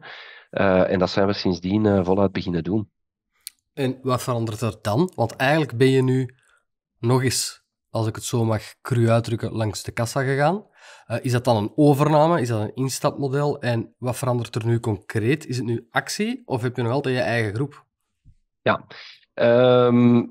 Eh, en dat zijn we sindsdien eh, voluit beginnen doen. En wat verandert er dan? Want eigenlijk ben je nu nog eens, als ik het zo mag cru uitdrukken, langs de kassa gegaan. is dat dan een overname? Is dat een instapmodel? En wat verandert er nu concreet? Is het nu actie of heb je nog altijd je eigen groep? Ja, ehm,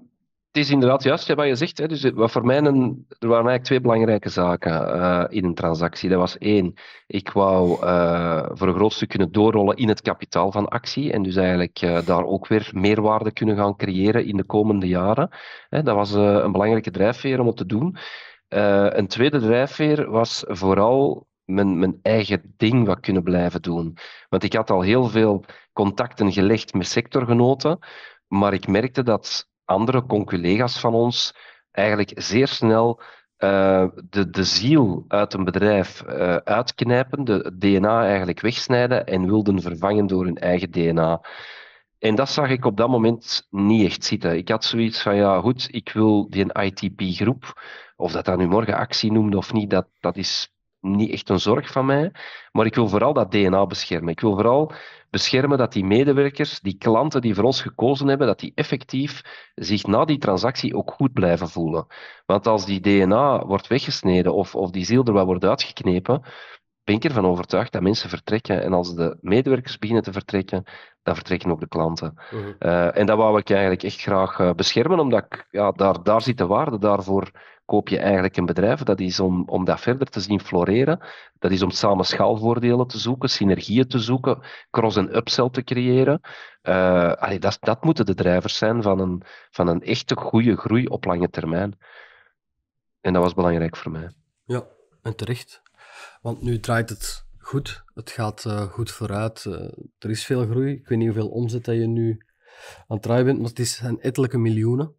het is inderdaad juist wat je zegt. Hè. Dus eh, wat voor mij een, er waren eigenlijk twee belangrijke zaken eh, in een transactie. Dat was één, ik wou eh, voor een groot stuk kunnen doorrollen in het kapitaal van actie. En dus eigenlijk daar ook weer meerwaarde kunnen gaan creëren in de komende jaren. Hè, dat was een belangrijke drijfveer om het te doen. een tweede drijfveer was vooral mijn, mijn, eigen ding wat kunnen blijven doen. Want ik had al heel veel contacten gelegd met sectorgenoten. Maar ik merkte dat andere conculega's van ons eigenlijk zeer snel eh, de, de ziel uit een bedrijf uh, uitknijpen, de DNA eigenlijk wegsnijden en wilden vervangen door hun eigen DNA. En dat zag ik op dat moment niet echt zitten. Ik had zoiets van, ja goed, ik wil die ITP-groep, of dat dan nu morgen actie noemde of niet, dat, dat is niet echt een zorg van mij. Maar ik wil vooral dat DNA beschermen. Ik wil vooral beschermen dat die medewerkers, die klanten die voor ons gekozen hebben, dat die effectief zich na die transactie ook goed blijven voelen. Want als die DNA wordt weggesneden of, of die ziel er wel wordt uitgeknepen, ben ik ervan overtuigd dat mensen vertrekken. En als de medewerkers beginnen te vertrekken, dan vertrekken ook de klanten. Mhm. Eh, en dat wou ik eigenlijk echt graag eh, beschermen, omdat ik, ja, daar, daar zit de waarde daarvoor koop je eigenlijk een bedrijf. Dat is om, om dat verder te zien floreren. Dat is om samen schaalvoordelen te zoeken, synergieën te zoeken, cross- en upsell te creëren. Uh, dat, dat moeten de drijvers zijn van een, van een echte goede groei op lange termijn. En dat was belangrijk voor mij. Ja, en terecht. Want nu draait het goed. Het gaat eh, goed vooruit. Eh, er is veel groei. Ik weet niet hoeveel omzet dat je nu aan het draaien bent, maar het zijn ettelijke miljoenen.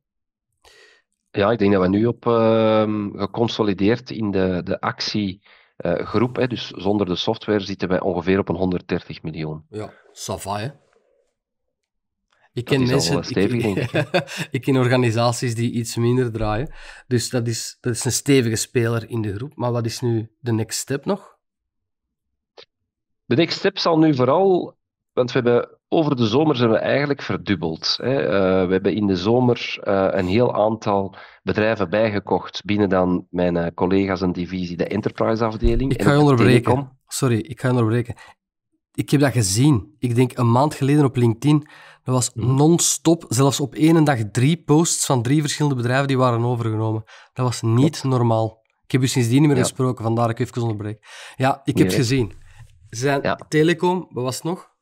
Ja, ik denk dat we nu op ehm, geconsolideerd in de, de actiegroep, eh, hè, dus zonder de software, zitten wij ongeveer op een 130 miljoen. Ja, sava, hè? Ik ken mensen, ik, ik, ken organisaties die iets minder draaien. Dus dat is, dat is een stevige speler in de groep. Maar wat is nu de next step nog? De next step zal nu vooral want we hebben, over de zomer zijn we eigenlijk verdubbeld. Hè. Eh, we hebben in de zomer eh, een heel aantal bedrijven bijgekocht binnen dan mijn eh, collega's en divisie, de enterprise afdeling. Ik ga onderbreken. Sorry, ik ga onderbreken. Ik heb dat gezien. Ik denk een maand geleden op LinkedIn. Dat was mhm. non-stop, zelfs op één dag drie posts van drie verschillende bedrijven die waren overgenomen. Dat was niet normaal. Ik heb u sindsdien niet meer gesproken, vandaar dat ik even onderbreek. Ja, ik heb het gezien. Zijn telecom, wat was het nog?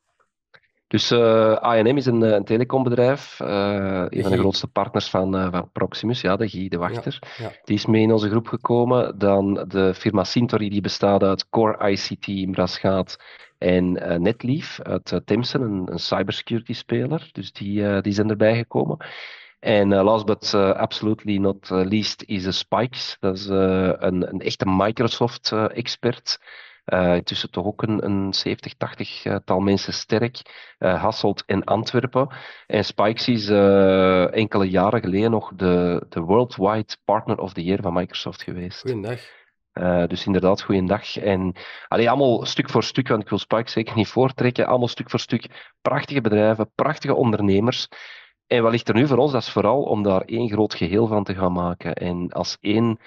Dus uh, eh, ANM is een, eh, een telecombedrijf, eh, een van de grootste partners van, van Proximus, ja, de Guy de Wachter. Die is mee in onze groep gekomen. Dan de firma Sintori, die bestaat uit Core ICT in Brasgaat en Netleaf, uit Timson, een, een, cybersecurity speler. Dus die, die zijn erbij gekomen. En last but absolutely not least is Spikes. Dat is een, een echte Microsoft-expert. Uh, eh, tussen toch ook een, een 70, 80 eh, tal mensen sterk. Eh, Hasselt in Antwerpen. En Spikes is enkele jaren geleden nog de, de Worldwide Partner of the Year van Microsoft geweest. Goedendag. dus inderdaad, goeiedag. En allee, allemaal stuk voor stuk, want ik wil Spike zeker niet voortrekken. Allemaal stuk voor stuk prachtige bedrijven, prachtige ondernemers. En wat ligt er nu voor ons? Dat is vooral om daar één groot geheel van te gaan maken. En als één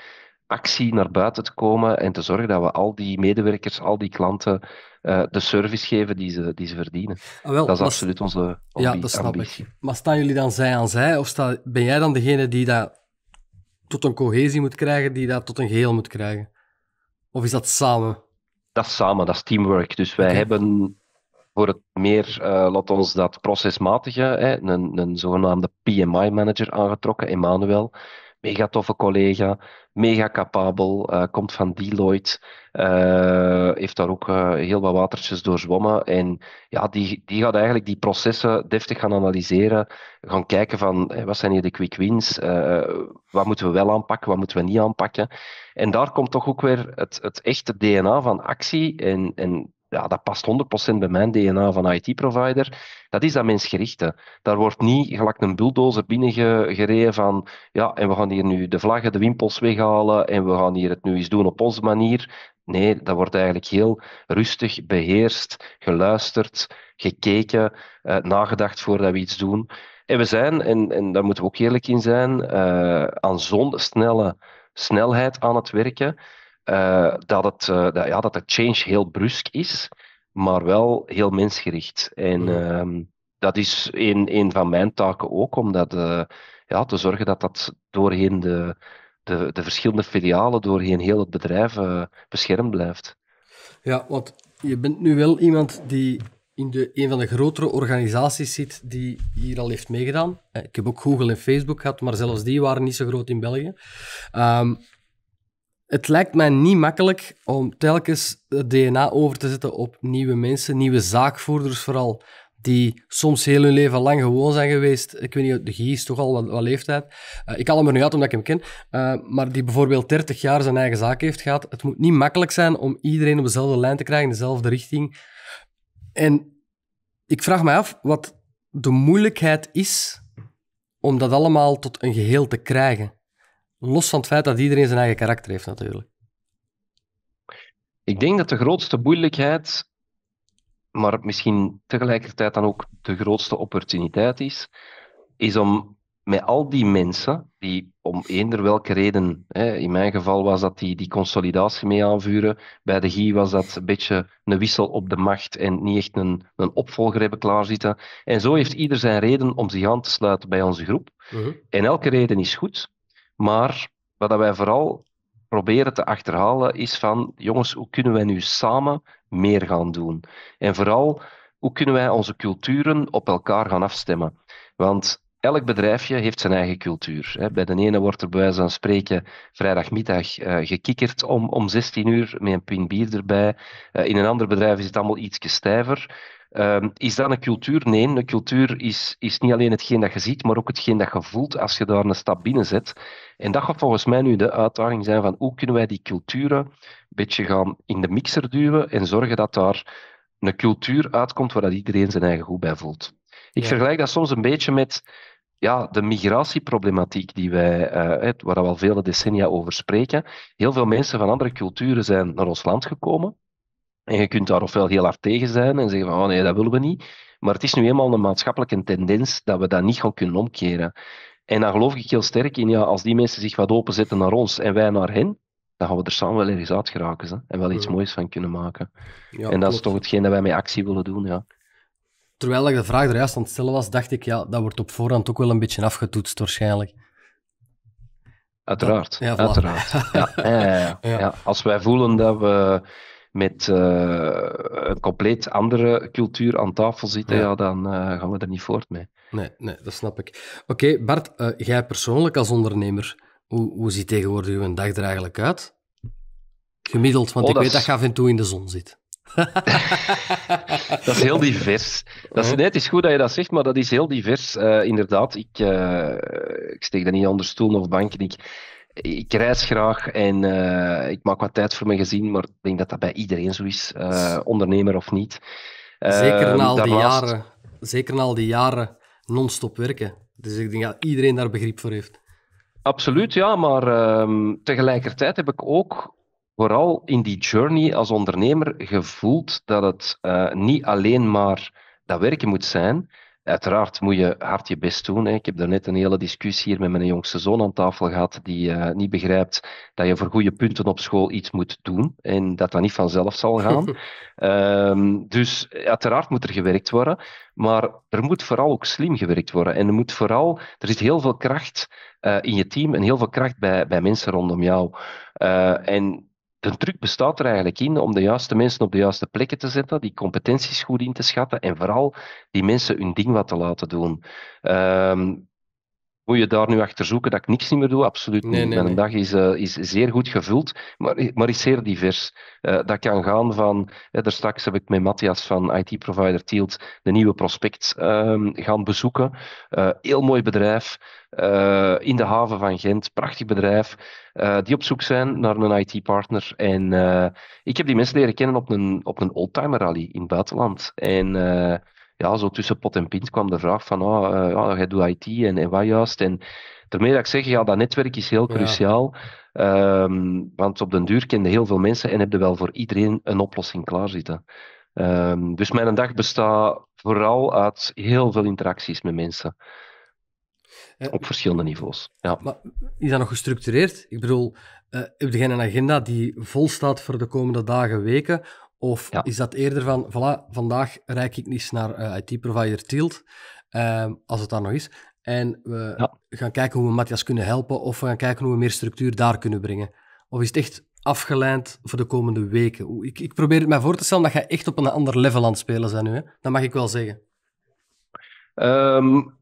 actie naar buiten te komen en te zorgen dat we al die medewerkers, al die klanten eh, de service geven die ze, die ze verdienen. Ah, wel, dat is absoluut onze ambitie. Ja, dat snap ik. Maar staan jullie dan zij aan zij of sta, ben jij dan degene die dat tot een cohesie moet krijgen, die dat tot een geheel moet krijgen? Of is dat samen? Dat is samen, dat is teamwork. Dus wij hebben voor het meer, uh, laat ons dat procesmatige, hè, een, een zogenaamde PMI-manager aangetrokken, Emmanuel mega toffe collega, mega capabel, eh, komt van Deloitte, eh, heeft daar ook eh, heel wat watertjes doorzwommen. En ja, die, die gaat eigenlijk die processen deftig gaan analyseren, gaan kijken van wat zijn hier de quick wins, wat moeten we wel aanpakken, wat moeten we niet aanpakken. En daar komt toch ook weer het, het echte DNA van actie en, en ja, dat past 100% bij mijn DNA van IT-provider. Dat is dat mensgerichte. Daar wordt niet gelijk een bulldozer binnengereden van ja, en we gaan hier nu de vlaggen, de wimpels weghalen en we gaan hier het nu eens doen op onze manier. Nee, dat wordt eigenlijk heel rustig beheerst, geluisterd, gekeken, eh, nagedacht voordat we iets doen. En we zijn, en, en daar moeten we ook eerlijk in zijn, eh, aan zo'n snelle snelheid aan het werken eh, dat, het, eh, dat, ja, dat de change heel brusk is, maar wel heel mensgericht. En mm. ehm, dat is een, een van mijn taken ook, om dat, eh, ja, te zorgen dat dat doorheen de, de, de verschillende filialen, doorheen heel het bedrijf beschermd blijft. Ja, want je bent nu wel iemand die in de, een van de grotere organisaties zit die hier al heeft meegedaan. Ik heb ook Google en Facebook gehad, maar zelfs die waren niet zo groot in België. Um, het lijkt mij niet makkelijk om telkens het DNA over te zetten op nieuwe mensen, nieuwe zaakvoerders vooral, die soms heel hun leven lang gewoon zijn geweest. Ik weet niet, de Guy is toch al wat, wat leeftijd. Eh, ik haal hem er nu uit omdat ik hem ken. Eh, maar die bijvoorbeeld 30 jaar zijn eigen zaak heeft gehad. Het moet niet makkelijk zijn om iedereen op dezelfde lijn te krijgen, in dezelfde richting. En ik vraag me af wat de moeilijkheid is om dat allemaal tot een geheel te krijgen. Los van het feit dat iedereen zijn eigen karakter heeft, natuurlijk. Ik denk dat de grootste moeilijkheid, maar misschien tegelijkertijd dan ook de grootste opportuniteit is, is om met al die mensen die om eender welke reden, hè, in mijn geval was dat die, die consolidatie mee aanvuren, bij de GI was dat een beetje een wissel op de macht en niet echt een, een opvolger hebben klaarzitten. En zo heeft ieder zijn reden om zich aan te sluiten bij onze groep. Mhm. En elke reden is goed. Maar wat wij vooral proberen te achterhalen is van, jongens, hoe kunnen wij nu samen meer gaan doen? En vooral, hoe kunnen wij onze culturen op elkaar gaan afstemmen? Want elk bedrijfje heeft zijn eigen cultuur. Bij de ene wordt er bij wijze van spreken vrijdagmiddag eh, gekikkerd om, om 16 uur met een pint bier erbij. Eh, in een ander bedrijf is het allemaal iets stijver. Ehm, is dat een cultuur? Nee, een cultuur is, is niet alleen hetgeen dat je ziet, maar ook hetgeen dat je voelt als je daar een stap binnen zet. En dat gaat volgens mij nu de uitdaging zijn van hoe kunnen wij die culturen een beetje gaan in de mixer duwen en zorgen dat daar een cultuur uitkomt waar dat iedereen zijn eigen goed bij voelt. Ik vergelijk dat soms een beetje met ja, de migratieproblematiek die wij, eh, waar we al vele decennia over spreken. Heel veel mensen van andere culturen zijn naar ons land gekomen. En je kunt daar ofwel heel hard tegen zijn en zeggen van oh nee, dat willen we niet. Maar het is nu eenmaal een maatschappelijke tendens dat we dat niet gaan kunnen omkeren. En daar geloof ik heel sterk in, ja, als die mensen zich wat openzetten naar ons en wij naar hen, dan gaan we er samen wel ergens uit geraken hè? en wel iets moois van kunnen maken. Ja, en dat is toch hetgeen dat wij met actie willen doen, ja. Terwijl ik de vraag er juist aan het stellen was, dacht ik, ja, dat wordt op voorhand ook wel een beetje afgetoetst waarschijnlijk. Uiteraard, uiteraard. ja, voilà. ja, als wij voelen dat we met eh, een compleet andere cultuur aan tafel zitten, ja. dan eh, gaan we er niet voort mee. Nee, nee dat snap ik. Oké, Bart, eh, jij persoonlijk als ondernemer, hoe, hoe ziet tegenwoordig uw dag er eigenlijk uit? Gemiddeld, want oh, ik weet dat je af en toe in de zon zit. dat is heel divers. Dat is, oh. net het is goed dat je dat zegt, maar dat is heel divers. inderdaad, ik, uh, ik steek dat niet onder stoel of bank. Ik, ik reis graag en eh, ik maak wat tijd voor mijn gezin, maar ik denk dat dat bij iedereen zo is, eh, ondernemer of niet. zeker ehm, na al die jaren, zeker al die jaren non-stop werken. Dus ik denk dat iedereen daar begrip voor heeft. Absoluut, ja, maar ehm, tegelijkertijd heb ik ook vooral in die journey als ondernemer gevoeld dat het eh, niet alleen maar dat werken moet zijn, Uiteraard moet je hard je best doen. Hè. Ik heb daarnet een hele discussie hier met mijn jongste zoon aan tafel gehad, die eh, niet begrijpt dat je voor goede punten op school iets moet doen en dat dat niet vanzelf zal gaan. Ehm, dus uiteraard moet er gewerkt worden, maar er moet vooral ook slim gewerkt worden. En er moet vooral, er zit heel veel kracht eh, in je team en heel veel kracht bij, bij mensen rondom jou. Eh, en de truc bestaat er eigenlijk in om de juiste mensen op de juiste plekken te zetten, die competenties goed in te schatten en vooral die mensen hun ding wat te laten doen. Ehm, moet je daar nu achter zoeken dat ik niks niet meer doe? Absoluut niet. Nee, Mijn dag is, eh, is zeer goed gevuld, maar, maar is zeer divers. Eh, dat kan gaan van, eh, daar straks heb ik met Matthias van IT-provider Tielt de nieuwe prospect ehm, gaan bezoeken. heel mooi bedrijf, in de haven van Gent, prachtig bedrijf, die op zoek zijn naar een IT-partner. En ik heb die mensen leren kennen op een, op een oldtimer rally in het buitenland. En ja, zo tussen pot en pint kwam de vraag van, oh, uh, ja, jij doet IT en, en wat juist. En terwijl ik zeg, ja, dat netwerk is heel cruciaal. Ehm, want op den duur kende heel veel mensen en hebde wel voor iedereen een oplossing klaarzitten. Um, dus mijn dag bestaat vooral uit heel veel interacties met mensen. Eh, op verschillende niveaus. Ja. Maar is dat nog gestructureerd? Ik bedoel, uh, heb je een agenda die vol staat voor de komende dagen, weken? Of is dat eerder van, voilà, vandaag reik ik niet naar eh, IT-provider tilt, ehm, als het daar nog is. En we gaan kijken hoe we Matthias kunnen helpen, of we gaan kijken hoe we meer structuur daar kunnen brengen. Of is het echt afgeleid voor de komende weken? Ik, ik probeer het mij voor te stellen dat jij echt op een ander level aan het spelen bent nu. Hè? Dat mag ik wel zeggen. Um,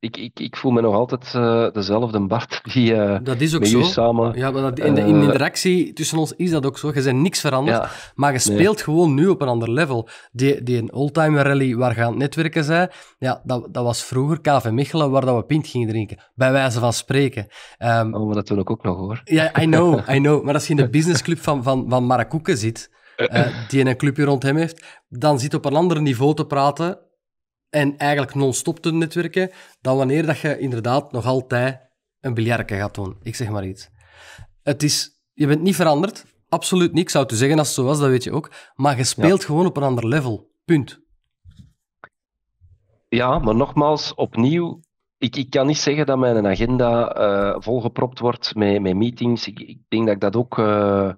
ik, ik, ik voel me nog altijd eh, dezelfde Bart die eh, dat is ook met zo. samen... Ja, maar dat, in, de, eh, interactie tussen ons is dat ook zo. Je bent niks veranderd, maar je speelt gewoon nu op een ander level. Die, die een oldtimer rally waar je aan het netwerken zijn ja, dat, dat was vroeger KV Michela waar dat we pint gingen drinken, bij wijze van spreken. Um, maar dat doen ik ook nog, hoor. Ja, I know, I know. Maar als je in de businessclub van, van, van Marakoeken zit... Uh, die een clubje rond hem heeft, dan zit op een ander niveau te praten en eigenlijk non-stop te netwerken, dan wanneer dat je inderdaad nog altijd een biljartje gaat doen. Ik zeg maar iets. Het is, je bent niet veranderd, absoluut niet. Ik zou te zeggen als het zo was, dat weet je ook. Maar je speelt gewoon op een ander level. Punt. Ja, maar nogmaals, opnieuw, ik, ik kan niet zeggen dat mijn agenda eh, volgepropt wordt met, met meetings. Ik, ik, denk dat ik dat ook eh,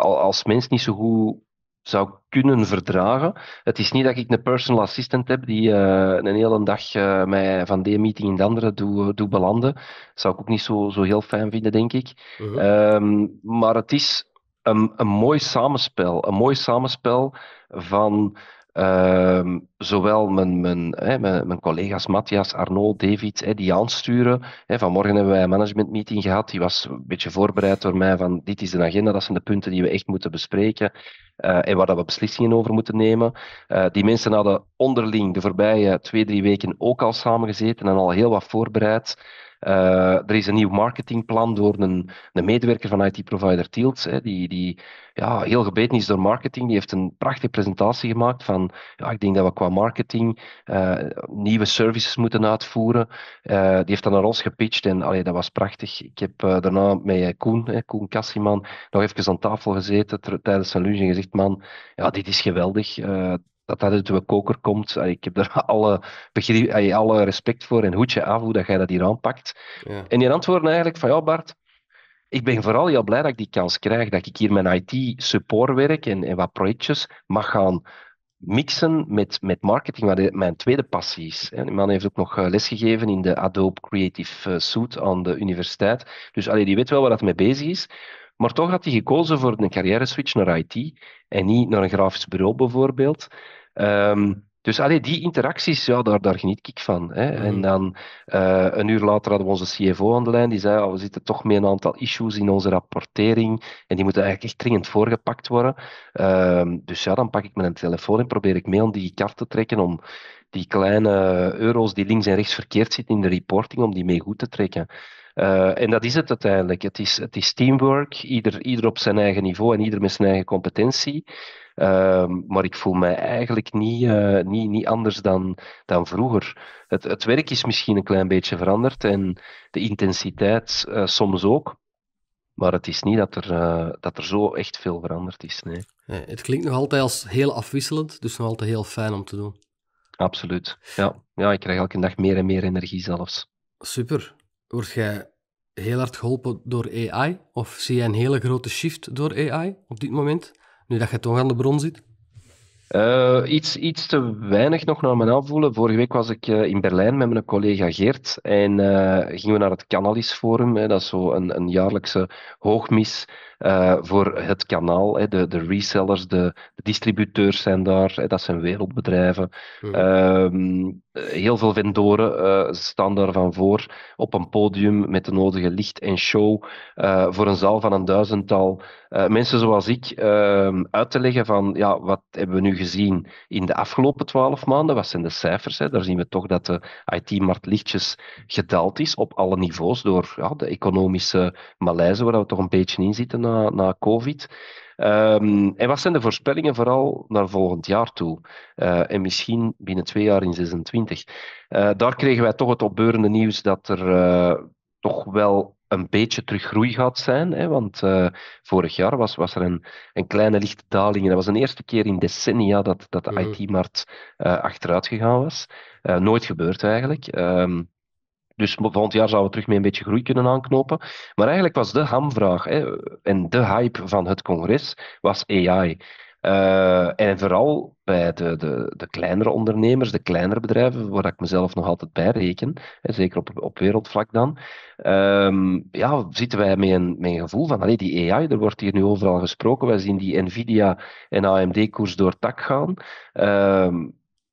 als mens niet zo goed zou kunnen verdragen. Het is niet dat ik een personal assistant heb die eh, een hele dag eh, mij van de meeting in de andere doet eh, doe belanden. Dat zou ik ook niet zo, zo heel fijn vinden, denk ik. Mhm. Ehm, maar het is een, een mooi samenspel. Een mooi samenspel van Ehm, zowel mijn, mijn, hè, mijn, collega's Matthias, Arno, David, hè, die aansturen. Hè, vanmorgen hebben wij een management meeting gehad. Die was een beetje voorbereid door mij van dit is de agenda, dat zijn de punten die we echt moeten bespreken eh, en waar dat we beslissingen over moeten nemen. Eh, die mensen hadden onderling de voorbije twee, drie weken ook al samengezeten en al heel wat voorbereid. Eh, er is een nieuw marketingplan door een, een medewerker van IT-provider Tielts, die, die ja, heel gebeten is door marketing. Die heeft een prachtige presentatie gemaakt van, ja, ik denk dat we qua marketing eh, nieuwe services moeten uitvoeren. Eh, die heeft dan naar ons gepitcht en allee, dat was prachtig. Ik heb daarna met Koen, Koen Kassiman, nog even aan tafel gezeten tijdens een lunch en gezegd, man, ja, dit is geweldig dat dat uit de koker komt. ik heb daar alle, alle respect voor en hoedje af hoe dat jij dat hier aanpakt. Ja. En je antwoorden eigenlijk van, ja Bart, ik ben vooral heel blij dat ik die kans krijg, dat ik hier mijn IT-supportwerk en, en wat projectjes mag gaan mixen met, met marketing, wat mijn tweede passie is. Die man heeft ook nog eh, lesgegeven in de Adobe Creative eh, Suite aan de universiteit. Dus allee, die weet wel waar dat mee bezig is. Maar toch had hij gekozen voor een carrière switch naar IT en niet naar een grafisch bureau bijvoorbeeld. Ehm, dus allee, die interacties, ja, daar, daar geniet ik van. Hè. Mm-hmm. En dan eh, een uur later hadden we onze CFO aan de lijn. Die zei, oh, we zitten toch met een aantal issues in onze rapportering. En die moeten eigenlijk echt dringend voorgepakt worden. Ehm, dus ja, dan pak ik mijn telefoon en probeer ik mee om die kaart te trekken. Om die kleine euro's die links en rechts verkeerd zitten in de reporting, om die mee goed te trekken. Eh, en dat is het uiteindelijk. Het is, het is teamwork, ieder, ieder op zijn eigen niveau en ieder met zijn eigen competentie. Ehm, maar ik voel mij eigenlijk niet, eh, niet, niet anders dan, dan vroeger. Het, het werk is misschien een klein beetje veranderd en de intensiteit eh, soms ook. Maar het is niet dat er, eh, dat er zo echt veel veranderd is. Nee. het klinkt nog altijd als heel afwisselend, dus nog altijd heel fijn om te doen. Absoluut. Ja, ja ik krijg elke dag meer en meer energie zelfs. Super. Word jij heel hard geholpen door AI? Of zie jij een hele grote shift door AI op dit moment? Nu dat je toch aan de bron zit? Eh, iets, iets te weinig nog naar mijn aanvoelen. Vorige week was ik eh, in Berlijn met mijn collega Geert en eh, gingen we naar het Canalis Forum. Hè. Dat is zo een, een jaarlijkse hoogmis eh, voor het kanaal. Hè, de, de resellers, de, de, distributeurs zijn daar, dat zijn wereldbedrijven. Mhm. Ehm, heel veel vendoren uh, staan daarvan voor op een podium met de nodige licht en show eh, voor een zaal van een duizendtal mensen zoals ik ehm, uit te leggen van ja, wat hebben we nu gezien in de afgelopen twaalf maanden, wat zijn de cijfers. Hè? Daar zien we toch dat de IT-markt lichtjes gedaald is op alle niveaus door ja, de economische malaise waar we toch een beetje in zitten na, na COVID. Ehm, en wat zijn de voorspellingen vooral naar volgend jaar toe? Eh, en misschien binnen twee jaar in 26. Eh, daar kregen wij toch het opbeurende nieuws dat er eh, toch wel een beetje teruggroei gaat zijn. Hè? Want vorig jaar was, was er een, een kleine lichte daling. En dat was de eerste keer in decennia dat, dat de mm-hmm. IT-markt achteruit gegaan was. nooit gebeurd eigenlijk. Ehm, dus volgend jaar zouden we terug mee een beetje groei kunnen aanknopen. Maar eigenlijk was de hamvraag hè, en de hype van het congres was AI. Eh, en vooral bij de, de, de, kleinere ondernemers, de kleinere bedrijven, waar ik mezelf nog altijd bij reken, hè, zeker op, op wereldvlak dan, ehm, ja, zitten wij met een, met een gevoel van, allee, die AI, er wordt hier nu overal gesproken, wij zien die Nvidia en AMD-koers door tak gaan, ehm,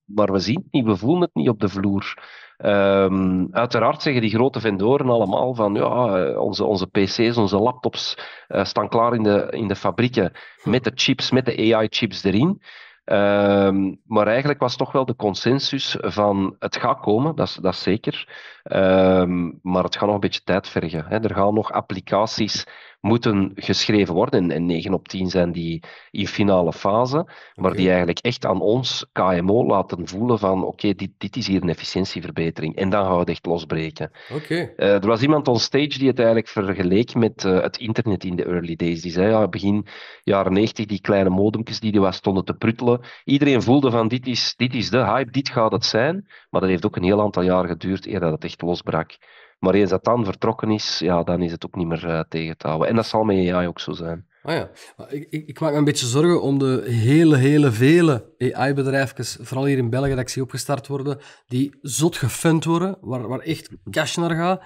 maar we zien het niet, we voelen het niet op de vloer. Ehm, uiteraard zeggen die grote vendoren allemaal van ja, onze, onze PC's, onze laptops eh, staan klaar in de, in de fabrieken hm. met de chips, met de AI-chips erin. Ehm, maar eigenlijk was toch wel de consensus van het gaat komen, dat is, dat zeker. Ehm, maar het gaat nog een beetje tijd vergen. Hè. Er gaan nog applicaties moeten geschreven worden. En 9 op 10 zijn die in finale fase, maar die eigenlijk echt aan ons KMO laten voelen van oké, dit, dit is hier een efficiëntieverbetering. En dan gaan we het echt losbreken. Oké. Eh, er was iemand on stage die het eigenlijk vergeleek met eh, het internet in de early days. Die zei ja, begin jaren 90, die kleine modemjes die er was, stonden te pruttelen. Iedereen voelde van dit is, dit is de hype, dit gaat het zijn. Maar dat heeft ook een heel aantal jaar geduurd eer dat het echt losbrak. Maar eens dat dan vertrokken is, ja, dan is het ook niet meer eh, tegen te houden. En dat zal met AI ook zo zijn. Ah ja, ik, ik, maak me een beetje zorgen om de hele, hele vele AI-bedrijfjes, vooral hier in België, dat ik zie opgestart worden, die zot gefund worden, waar, waar echt cash naar gaat.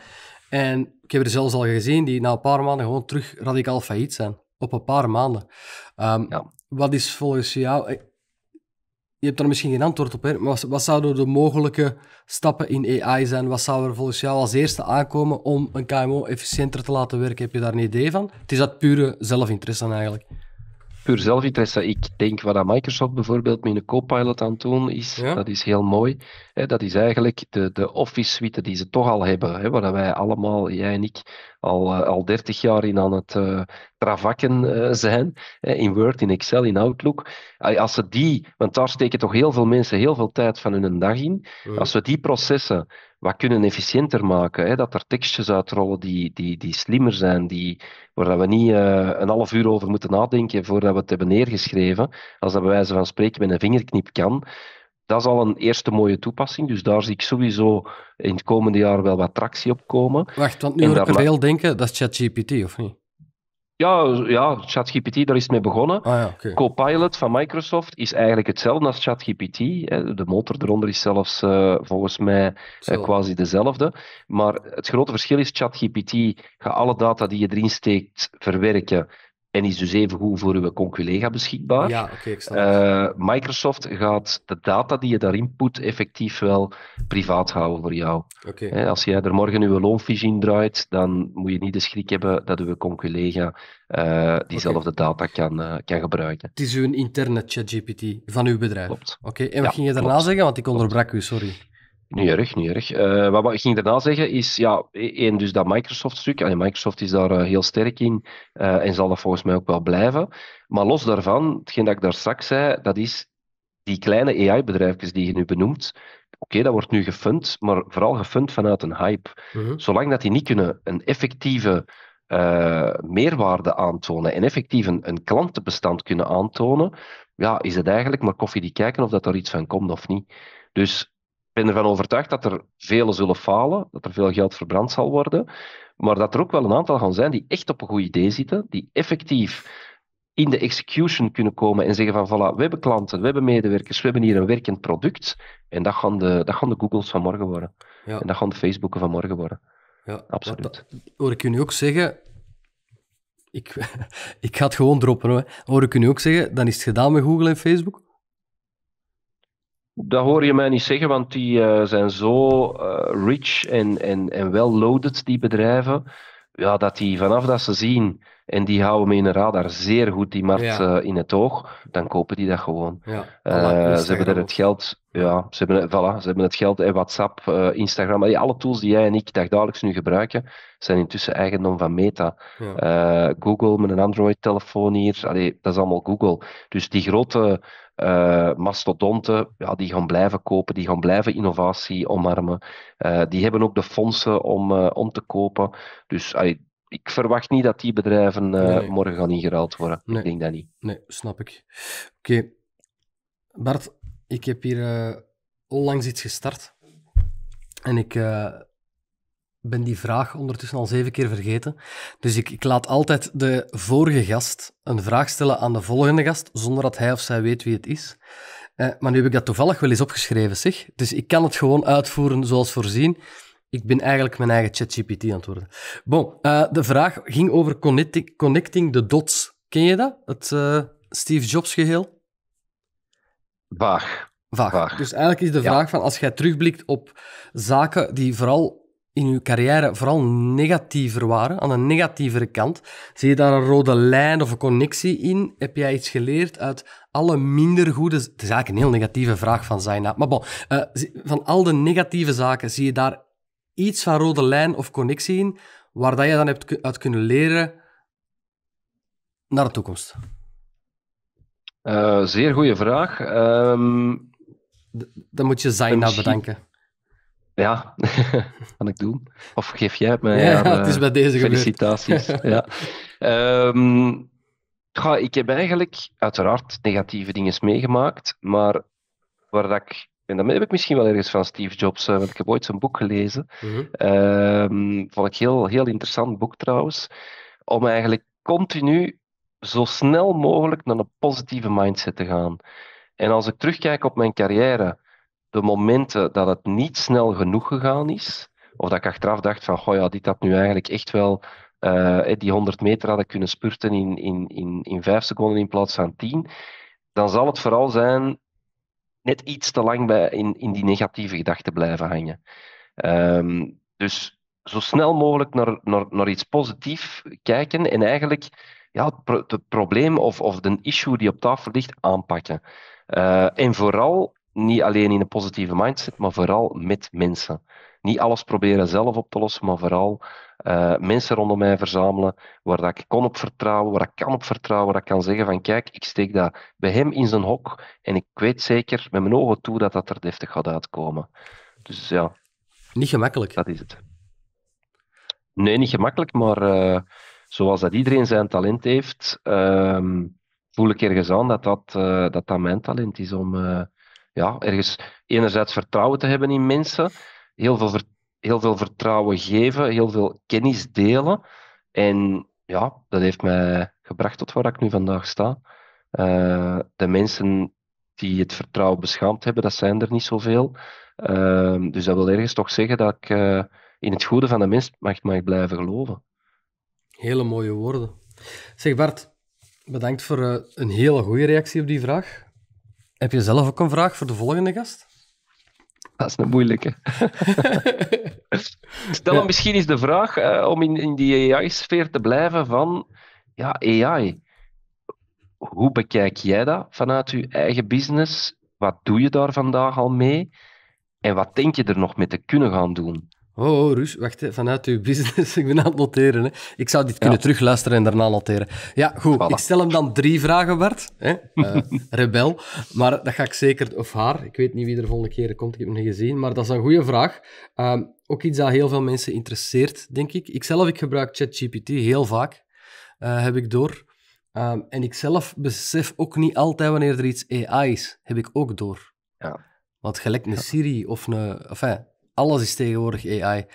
En ik heb er zelfs al gezien die na een paar maanden gewoon terug radicaal failliet zijn. Op een paar maanden. Ehm, wat is volgens jou je hebt daar misschien geen antwoord op, hè? maar wat zouden de mogelijke stappen in AI zijn? Wat zou er volgens jou als eerste aankomen om een KMO efficiënter te laten werken? Heb je daar een idee van? Het is dat pure zelfinteresse eigenlijk. Puur zelfinteresse. Ik denk wat Microsoft bijvoorbeeld met een Copilot aan het doen is, dat is heel mooi dat is eigenlijk de, de office suite die ze toch al hebben, hè, waar wij allemaal, jij en ik, al, eh, al 30 jaar in aan het eh, travakken eh, zijn, in Word, in Excel, in Outlook. Als ze die, want daar steken toch heel veel mensen heel veel tijd van hun dag in, mm. als we die processen wat kunnen efficiënter maken. Hè? Dat er tekstjes uitrollen die, die, die slimmer zijn, die, waar we niet een half uur over moeten nadenken voordat we het hebben neergeschreven. Als dat bij wijze van spreken met een vingerknip kan dat is al een eerste mooie toepassing. Dus daar zie ik sowieso in het komende jaar wel wat tractie op komen. Wacht, want nu moet ik veel denken, dat is ChatGPT, of niet? Ja, ja ChatGPT, daar is mee begonnen. Ah, Copilot van Microsoft is eigenlijk hetzelfde als ChatGPT. De motor eronder is zelfs eh, volgens mij eh, quasi dezelfde. Maar het grote verschil is, ChatGPT gaat alle data die je erin steekt verwerken en is dus even goed voor uw conculega beschikbaar. Ja, ik eh, Microsoft gaat de data die je daarin putt effectief wel privaat houden voor jou. Als jij er morgen uw loonfiche in draait, dan moet je niet de schrik hebben dat uw conculega uh, diezelfde data kan, eh, kan gebruiken. Het is uw interne ChatGPT van uw bedrijf. Oké, en wat ging je daarna zeggen? Want ik onderbrak u, sorry. Niet erg, niet erg. Eh, wat, ik ging daarna zeggen is, ja, e- één, dus dat Microsoft-stuk. En Microsoft is daar eh, heel sterk in eh, en zal dat volgens mij ook wel blijven. Maar los daarvan, hetgeen dat ik daar straks zei, dat is die kleine AI-bedrijfjes die je nu benoemt. Oké, dat wordt nu gefund, maar vooral gefund vanuit een hype. Mhm. Zolang dat die niet kunnen een effectieve meerwaarde aantonen en effectief een, een klantenbestand kunnen aantonen, ja, is het eigenlijk maar koffie die kijken of dat er iets van komt of niet. Dus ben ervan overtuigd dat er velen zullen falen, dat er veel geld verbrand zal worden, maar dat er ook wel een aantal gaan zijn die echt op een goed idee zitten, die effectief in de execution kunnen komen en zeggen van voilà, we hebben klanten, we hebben medewerkers, we hebben hier een werkend product. En dat gaan de, dat gaan de Googles van morgen worden. Ja. En dat gaan de Facebooken van morgen worden. Ja, absoluut. Dat, dat, hoor ik u ook zeggen, ik, ik ga het gewoon droppen hoor, hoor ik u ook zeggen, dan is het gedaan met Google en Facebook? Dat hoor je mij niet zeggen, want die eh, zijn zo eh, rich en, en, en wel loaded, die bedrijven. Ja, dat die vanaf dat ze zien en die houden in een radar zeer goed die markt eh, in het oog, dan kopen die dat gewoon. ze hebben er het geld, ja, ze hebben, voilà, ze hebben het geld WhatsApp, Instagram, alle tools die jij en ik dagelijks nu gebruiken, zijn intussen eigendom van Meta. Google met een Android-telefoon hier, dat is allemaal Google. Dus die grote eh, mastodonten, ja, die gaan blijven kopen, die gaan blijven innovatie omarmen. Eh, die hebben ook de fondsen om, eh, om te kopen. Dus ik verwacht niet dat die bedrijven morgen gaan ingeruild worden. Ik denk dat niet. Nee, snap ik. Oké. Bart, ik heb hier onlangs iets gestart. En ik ben die vraag ondertussen al zeven keer vergeten. Dus ik, ik, laat altijd de vorige gast een vraag stellen aan de volgende gast, zonder dat hij of zij weet wie het is. Eh, maar nu heb ik dat toevallig wel eens opgeschreven, zeg. Dus ik kan het gewoon uitvoeren zoals voorzien. Ik ben eigenlijk mijn eigen ChatGPT aan het worden. Bon, eh, de vraag ging over connecting, connecting the dots. Ken je dat? Het eh, Steve Jobs geheel? Vaag. Vaag. Dus eigenlijk is de vraag van als jij terugblikt op zaken die vooral in uw carrière vooral negatiever waren, aan de negatievere kant. Zie je daar een rode lijn of een connectie in? Heb jij iets geleerd uit alle minder goede... Het is eigenlijk een heel negatieve vraag van Zaina. Maar bon, eh, van al de negatieve zaken, zie je daar iets van rode lijn of connectie in, waar dat je dan hebt uit kunnen leren naar de toekomst? Eh, zeer goede vraag. Um, dan moet je Zaina misschien... bedanken. Ja, kan ik doen. Of geef jij het me ja, het is eh, bij deze Felicitaties. ja. Um, ik heb eigenlijk uiteraard negatieve dingen meegemaakt, maar waar dat ik en dat heb ik misschien wel ergens van Steve Jobs, eh, want ik heb ooit zijn boek gelezen. Mhm. Ehm, vond ik heel, heel interessant boek trouwens. Om eigenlijk continu zo snel mogelijk naar een positieve mindset te gaan. En als ik terugkijk op mijn carrière, de momenten dat het niet snel genoeg gegaan is, of dat ik achteraf dacht van, goh ja, dit had nu eigenlijk echt wel, eh, eh, die 100 meter had ik kunnen spurten in, in, in, in 5 seconden in plaats van 10, dan zal het vooral zijn net iets te lang bij, in, in die negatieve gedachten blijven hangen. Ehm, dus zo snel mogelijk naar, naar, naar iets positiefs kijken en eigenlijk ja, het, het probleem of, of de issue die op tafel ligt aanpakken. Eh, en vooral niet alleen in een positieve mindset, maar vooral met mensen. Niet alles proberen zelf op te lossen, maar vooral eh, mensen rondom mij verzamelen waar dat ik kon op vertrouwen, waar ik kan op vertrouwen, waar ik kan zeggen van kijk, ik steek dat bij hem in zijn hok en ik weet zeker met mijn ogen toe dat dat er deftig gaat uitkomen. Dus ja. Niet gemakkelijk. Dat is het. Nee, niet gemakkelijk, maar eh, zoals dat iedereen zijn talent heeft, ehm, voel ik ergens aan dat dat, eh, dat, dat mijn talent is om ja, ergens enerzijds vertrouwen te hebben in mensen, heel veel, heel veel vertrouwen geven, heel veel kennis delen. En ja, dat heeft mij gebracht tot waar ik nu vandaag sta. Eh, de mensen die het vertrouwen beschaamd hebben, dat zijn er niet zoveel. Uh, dus dat wil ergens toch zeggen dat ik eh, in het goede van de mens mag, mag blijven geloven. Hele mooie woorden. Zeg Bart, bedankt voor een hele goede reactie op die vraag. Heb je zelf ook een vraag voor de volgende gast? Dat is een moeilijke. Stel ja. misschien eens de vraag eh, om in, in die AI-sfeer te blijven van ja, AI. Hoe bekijk jij dat vanuit je eigen business? Wat doe je daar vandaag al mee? En wat denk je er nog mee te kunnen gaan doen? Oh, oh wacht, vanuit uw business. ik ben aan het noteren. Hè. Ik zou dit kunnen terugluisteren en daarna noteren. Ja, goed. Ik stel hem dan drie vragen, Bart. Hè. Eh, rebel. Maar dat ga ik zeker... Of haar. Ik weet niet wie er volgende keer komt. Ik heb hem niet gezien. Maar dat is een goede vraag. Ehm, ook iets dat heel veel mensen interesseert, denk ik. Ikzelf, ik gebruik ChatGPT heel vaak. Eh, heb ik door. Ehm, en ik zelf besef ook niet altijd wanneer er iets AI is. Heb ik ook door. Ja. Want gelijk een Siri of een alles is tegenwoordig AI.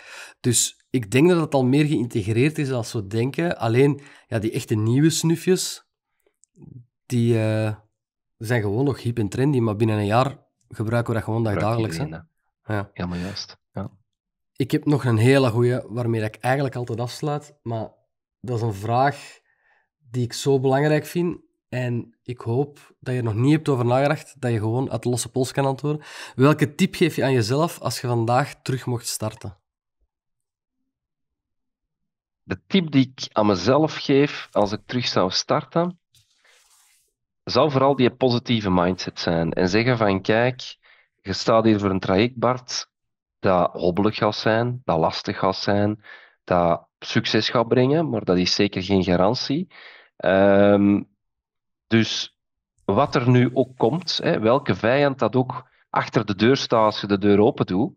Dus ik denk dat het al meer geïntegreerd is dan we denken. Alleen, ja, die echte nieuwe snufjes, die eh, zijn gewoon nog hip en trendy, maar binnen een jaar gebruiken we dat gewoon dagelijks. Ja. Ja. Helemaal juist. Ja. Ik heb nog een hele goede waarmee ik eigenlijk altijd afsluit, maar dat is een vraag die ik zo belangrijk vind. En ik hoop dat je er nog niet hebt over nagedacht, dat je gewoon uit de losse pols kan antwoorden. Welke tip geef je aan jezelf als je vandaag terug mocht starten? De tip die ik aan mezelf geef als ik terug zou starten, zou vooral die positieve mindset zijn. En zeggen van, kijk, je staat hier voor een traject, Bart, dat hobbelig gaat zijn, dat lastig gaat zijn, dat succes gaat brengen, maar dat is zeker geen garantie. Ehm, dus wat er nu ook komt, hè, welke vijand dat ook achter de deur staat als je de deur open doet,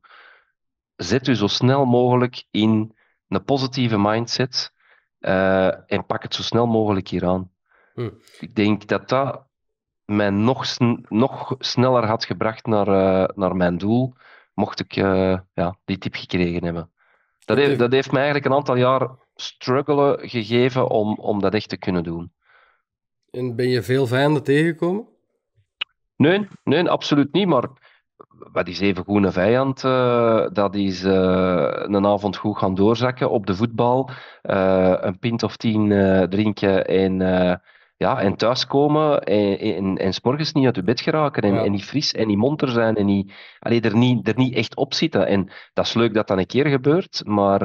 zet u zo snel mogelijk in een positieve mindset eh, en pak het zo snel mogelijk hier aan. Hm. Ik denk dat dat mij nog, nog sneller had gebracht naar, eh, naar mijn doel, mocht ik eh, ja, die tip gekregen hebben. Dat heeft, dat heeft mij eigenlijk een aantal jaar struggelen gegeven om, om dat echt te kunnen doen. En ben je veel vijanden tegengekomen? Nee, nee, absoluut niet. Maar wat is even goed een vijand? Eh, dat is eh, een avond goed gaan doorzakken op de voetbal. Eh, een pint of tien drinken en, ja, en thuiskomen. En, en, en s'morgens niet uit je bed geraken. En, en, niet fris en niet monter zijn. En niet, allee, er, niet, er niet echt op zitten. En dat is leuk dat dat een keer gebeurt. Maar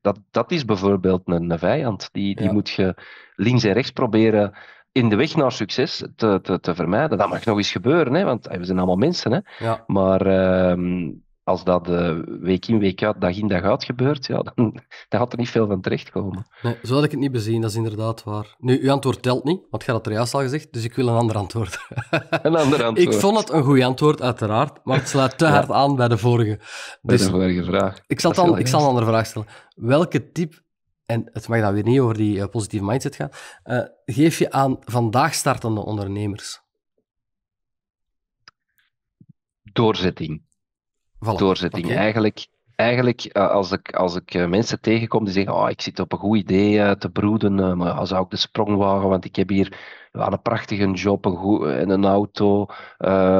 dat, dat is bijvoorbeeld een, een vijand. Die, die moet je links en rechts proberen in de weg naar succes te, te, te vermijden. Dat mag nog eens gebeuren, hè, want we zijn allemaal mensen. Hè. Ja. Maar ehm, als dat uh, week in, week uit, dag in, dag uit gebeurt, ja, dan, dan gaat er niet veel van terechtkomen. Nee, zo had ik het niet bezien, dat is inderdaad waar. Nu, uw antwoord telt niet, want je had er juist al gezegd, dus ik wil een ander antwoord. Een ander antwoord. ik vond het een goed antwoord, uiteraard, maar het slaat te hard aan bij de vorige. Dus bij de dus vorige vraag. Ik zal, dan, ik zal een andere vraag stellen. Welke tip en het mag dan weer niet over die eh, positieve mindset gaan, eh, geef je aan vandaag startende ondernemers? Doorzetting. Doorzetting. Eigenlijk, eigenlijk eh, als ik, als ik mensen tegenkom die zeggen, oh, ik zit op een goed idee te broeden, maar als zou ik de sprong wagen, want ik heb hier aan een prachtige job goed, en een auto.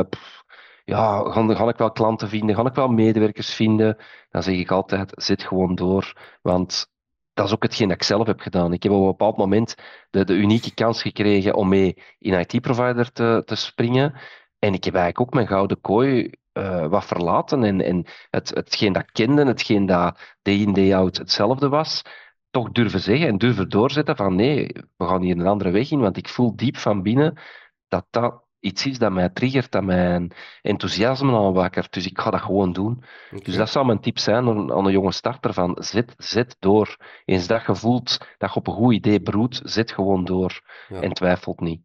Pff, ja, ga, ik wel klanten vinden, ga ik wel medewerkers vinden? Dan zeg ik altijd, zit gewoon door, want dat is ook hetgeen dat ik zelf heb gedaan. Ik heb op een bepaald moment de, de unieke kans gekregen om mee in IT-provider te, te springen. En ik heb eigenlijk ook mijn gouden kooi eh, wat verlaten. En, en het, hetgeen dat ik kende, hetgeen dat day in day out hetzelfde was, toch durven zeggen en durven doorzetten van nee, we gaan hier een andere weg in, want ik voel diep van binnen dat dat iets is dat mij triggert, dat mijn enthousiasme aanwakkert. Dus ik ga dat gewoon doen. Dus dat zou mijn tip zijn aan, een jonge starter: van zet, zet door. Eens dat je voelt dat je op een goed idee broedt, zet gewoon door en twijfelt niet.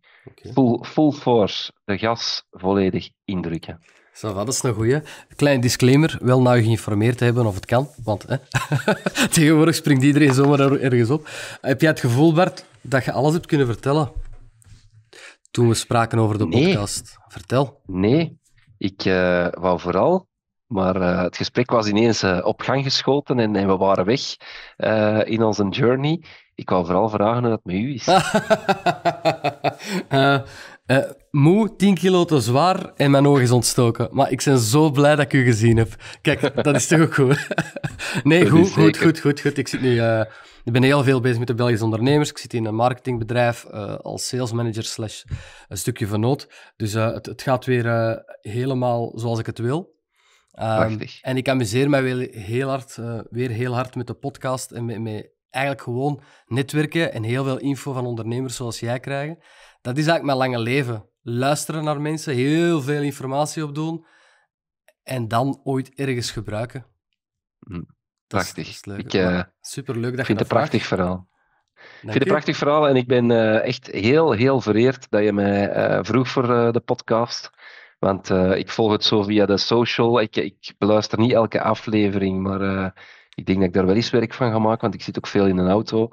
Full, full force, de gas volledig indrukken. Zo, dat is een goeie. Klein disclaimer, wel nou geïnformeerd hebben of het kan, want hè, tegenwoordig springt iedereen zomaar ergens op. Heb jij het gevoel, Bart, dat je alles hebt kunnen vertellen toen we spraken over de podcast. Vertel. Nee, ik eh, wou vooral, maar eh, het gesprek was ineens eh, op gang geschoten en, en we waren weg in onze journey. Ik wou vooral vragen hoe dat met u is. moe, 10 kilo te zwaar en mijn oog is ontstoken. Maar ik ben zo blij dat ik u gezien heb. Kijk, dat is toch ook goed? nee, goed, goed, goed, goed, goed. Ik zit nu ik ben heel veel bezig met de Belgische ondernemers. Ik zit in een marketingbedrijf uh, als salesmanager slash een stukje van nood. Dus eh, het, het, gaat weer eh, helemaal zoals ik het wil. Ehm, Prachtig. en ik amuseer mij weer heel hard, weer heel hard met de podcast en met, eigenlijk gewoon netwerken en heel veel info van ondernemers zoals jij krijgen. Dat is eigenlijk mijn lange leven. Luisteren naar mensen, heel veel informatie opdoen en dan ooit ergens gebruiken. Mm. Prachtig. Dat ik, eh, Superleuk dat vind je het een prachtig verhaal. ik vind het een prachtig verhaal en ik ben eh, echt heel, heel vereerd dat je mij eh, vroeg voor de podcast. Want ik volg het zo via de social. Ik, ik beluister niet elke aflevering, maar ik denk dat ik daar wel eens werk van ga maken, want ik zit ook veel in een auto.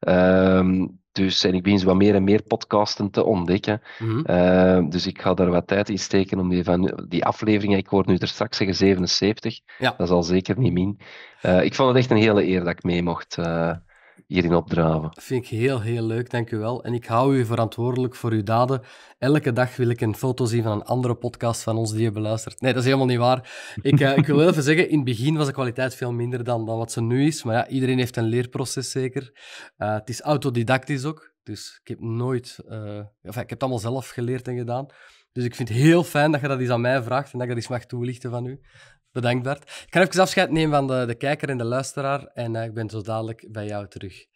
Um, dus en ik begin wat meer en meer podcasten te ontdekken. Mhm. Eh, dus ik ga daar wat tijd in steken om die, van, die aflevering, ik hoor nu er straks zeggen 77, dat is al zeker niet min. Eh, ik vond het echt een hele eer dat ik mee mocht. Eh, hierin opdraven. Dat vind ik heel, heel leuk, dank u wel. En ik hou u verantwoordelijk voor uw daden. Elke dag wil ik een foto zien van een andere podcast van ons die je beluistert. Nee, dat is helemaal niet waar. Ik, eh, ik wil even zeggen, in het begin was de kwaliteit veel minder dan, dan wat ze nu is. Maar ja, iedereen heeft een leerproces zeker. Eh, het is autodidactisch ook. Dus ik heb nooit... Eh, ik heb het allemaal zelf geleerd en gedaan. Dus ik vind het heel fijn dat je dat eens aan mij vraagt en dat ik dat eens mag toelichten van u. Bedankt, Bart. Ik ga even afscheid nemen van de, de kijker en de luisteraar. En eh, ik ben zo dadelijk bij jou terug.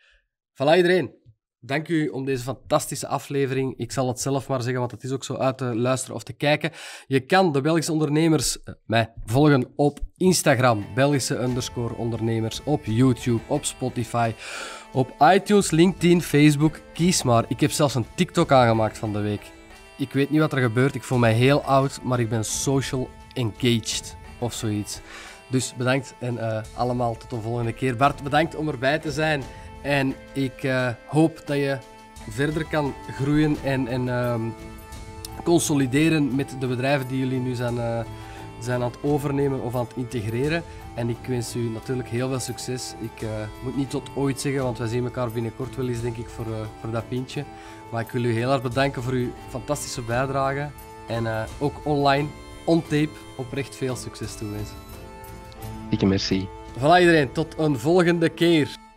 Voilà, iedereen. Dank u om deze fantastische aflevering. Ik zal het zelf maar zeggen, want het is ook zo uit te luisteren of te kijken. Je kan de Belgische ondernemers eh, mij volgen op Instagram, Belgische op YouTube, op Spotify, op iTunes, LinkedIn, Facebook. Kies maar. Ik heb zelfs een TikTok aangemaakt van de week. Ik weet niet wat er gebeurt. Ik voel mij heel oud, maar ik ben social engaged of zoiets. Dus bedankt en eh, allemaal tot de volgende keer. Bart, bedankt om erbij te zijn. En ik eh, hoop dat je verder kan groeien en, en ehm, consolideren met de bedrijven die jullie nu zijn, eh, zijn aan het overnemen of aan het integreren. En ik wens u natuurlijk heel veel succes. Ik moet niet tot ooit zeggen, want wij zien elkaar binnenkort wel eens, denk ik, voor, voor dat pintje. Maar ik wil u heel erg bedanken voor uw fantastische bijdrage. En ook online ontape oprecht veel succes toewensen. Dikke merci. Voilà iedereen, tot een volgende keer.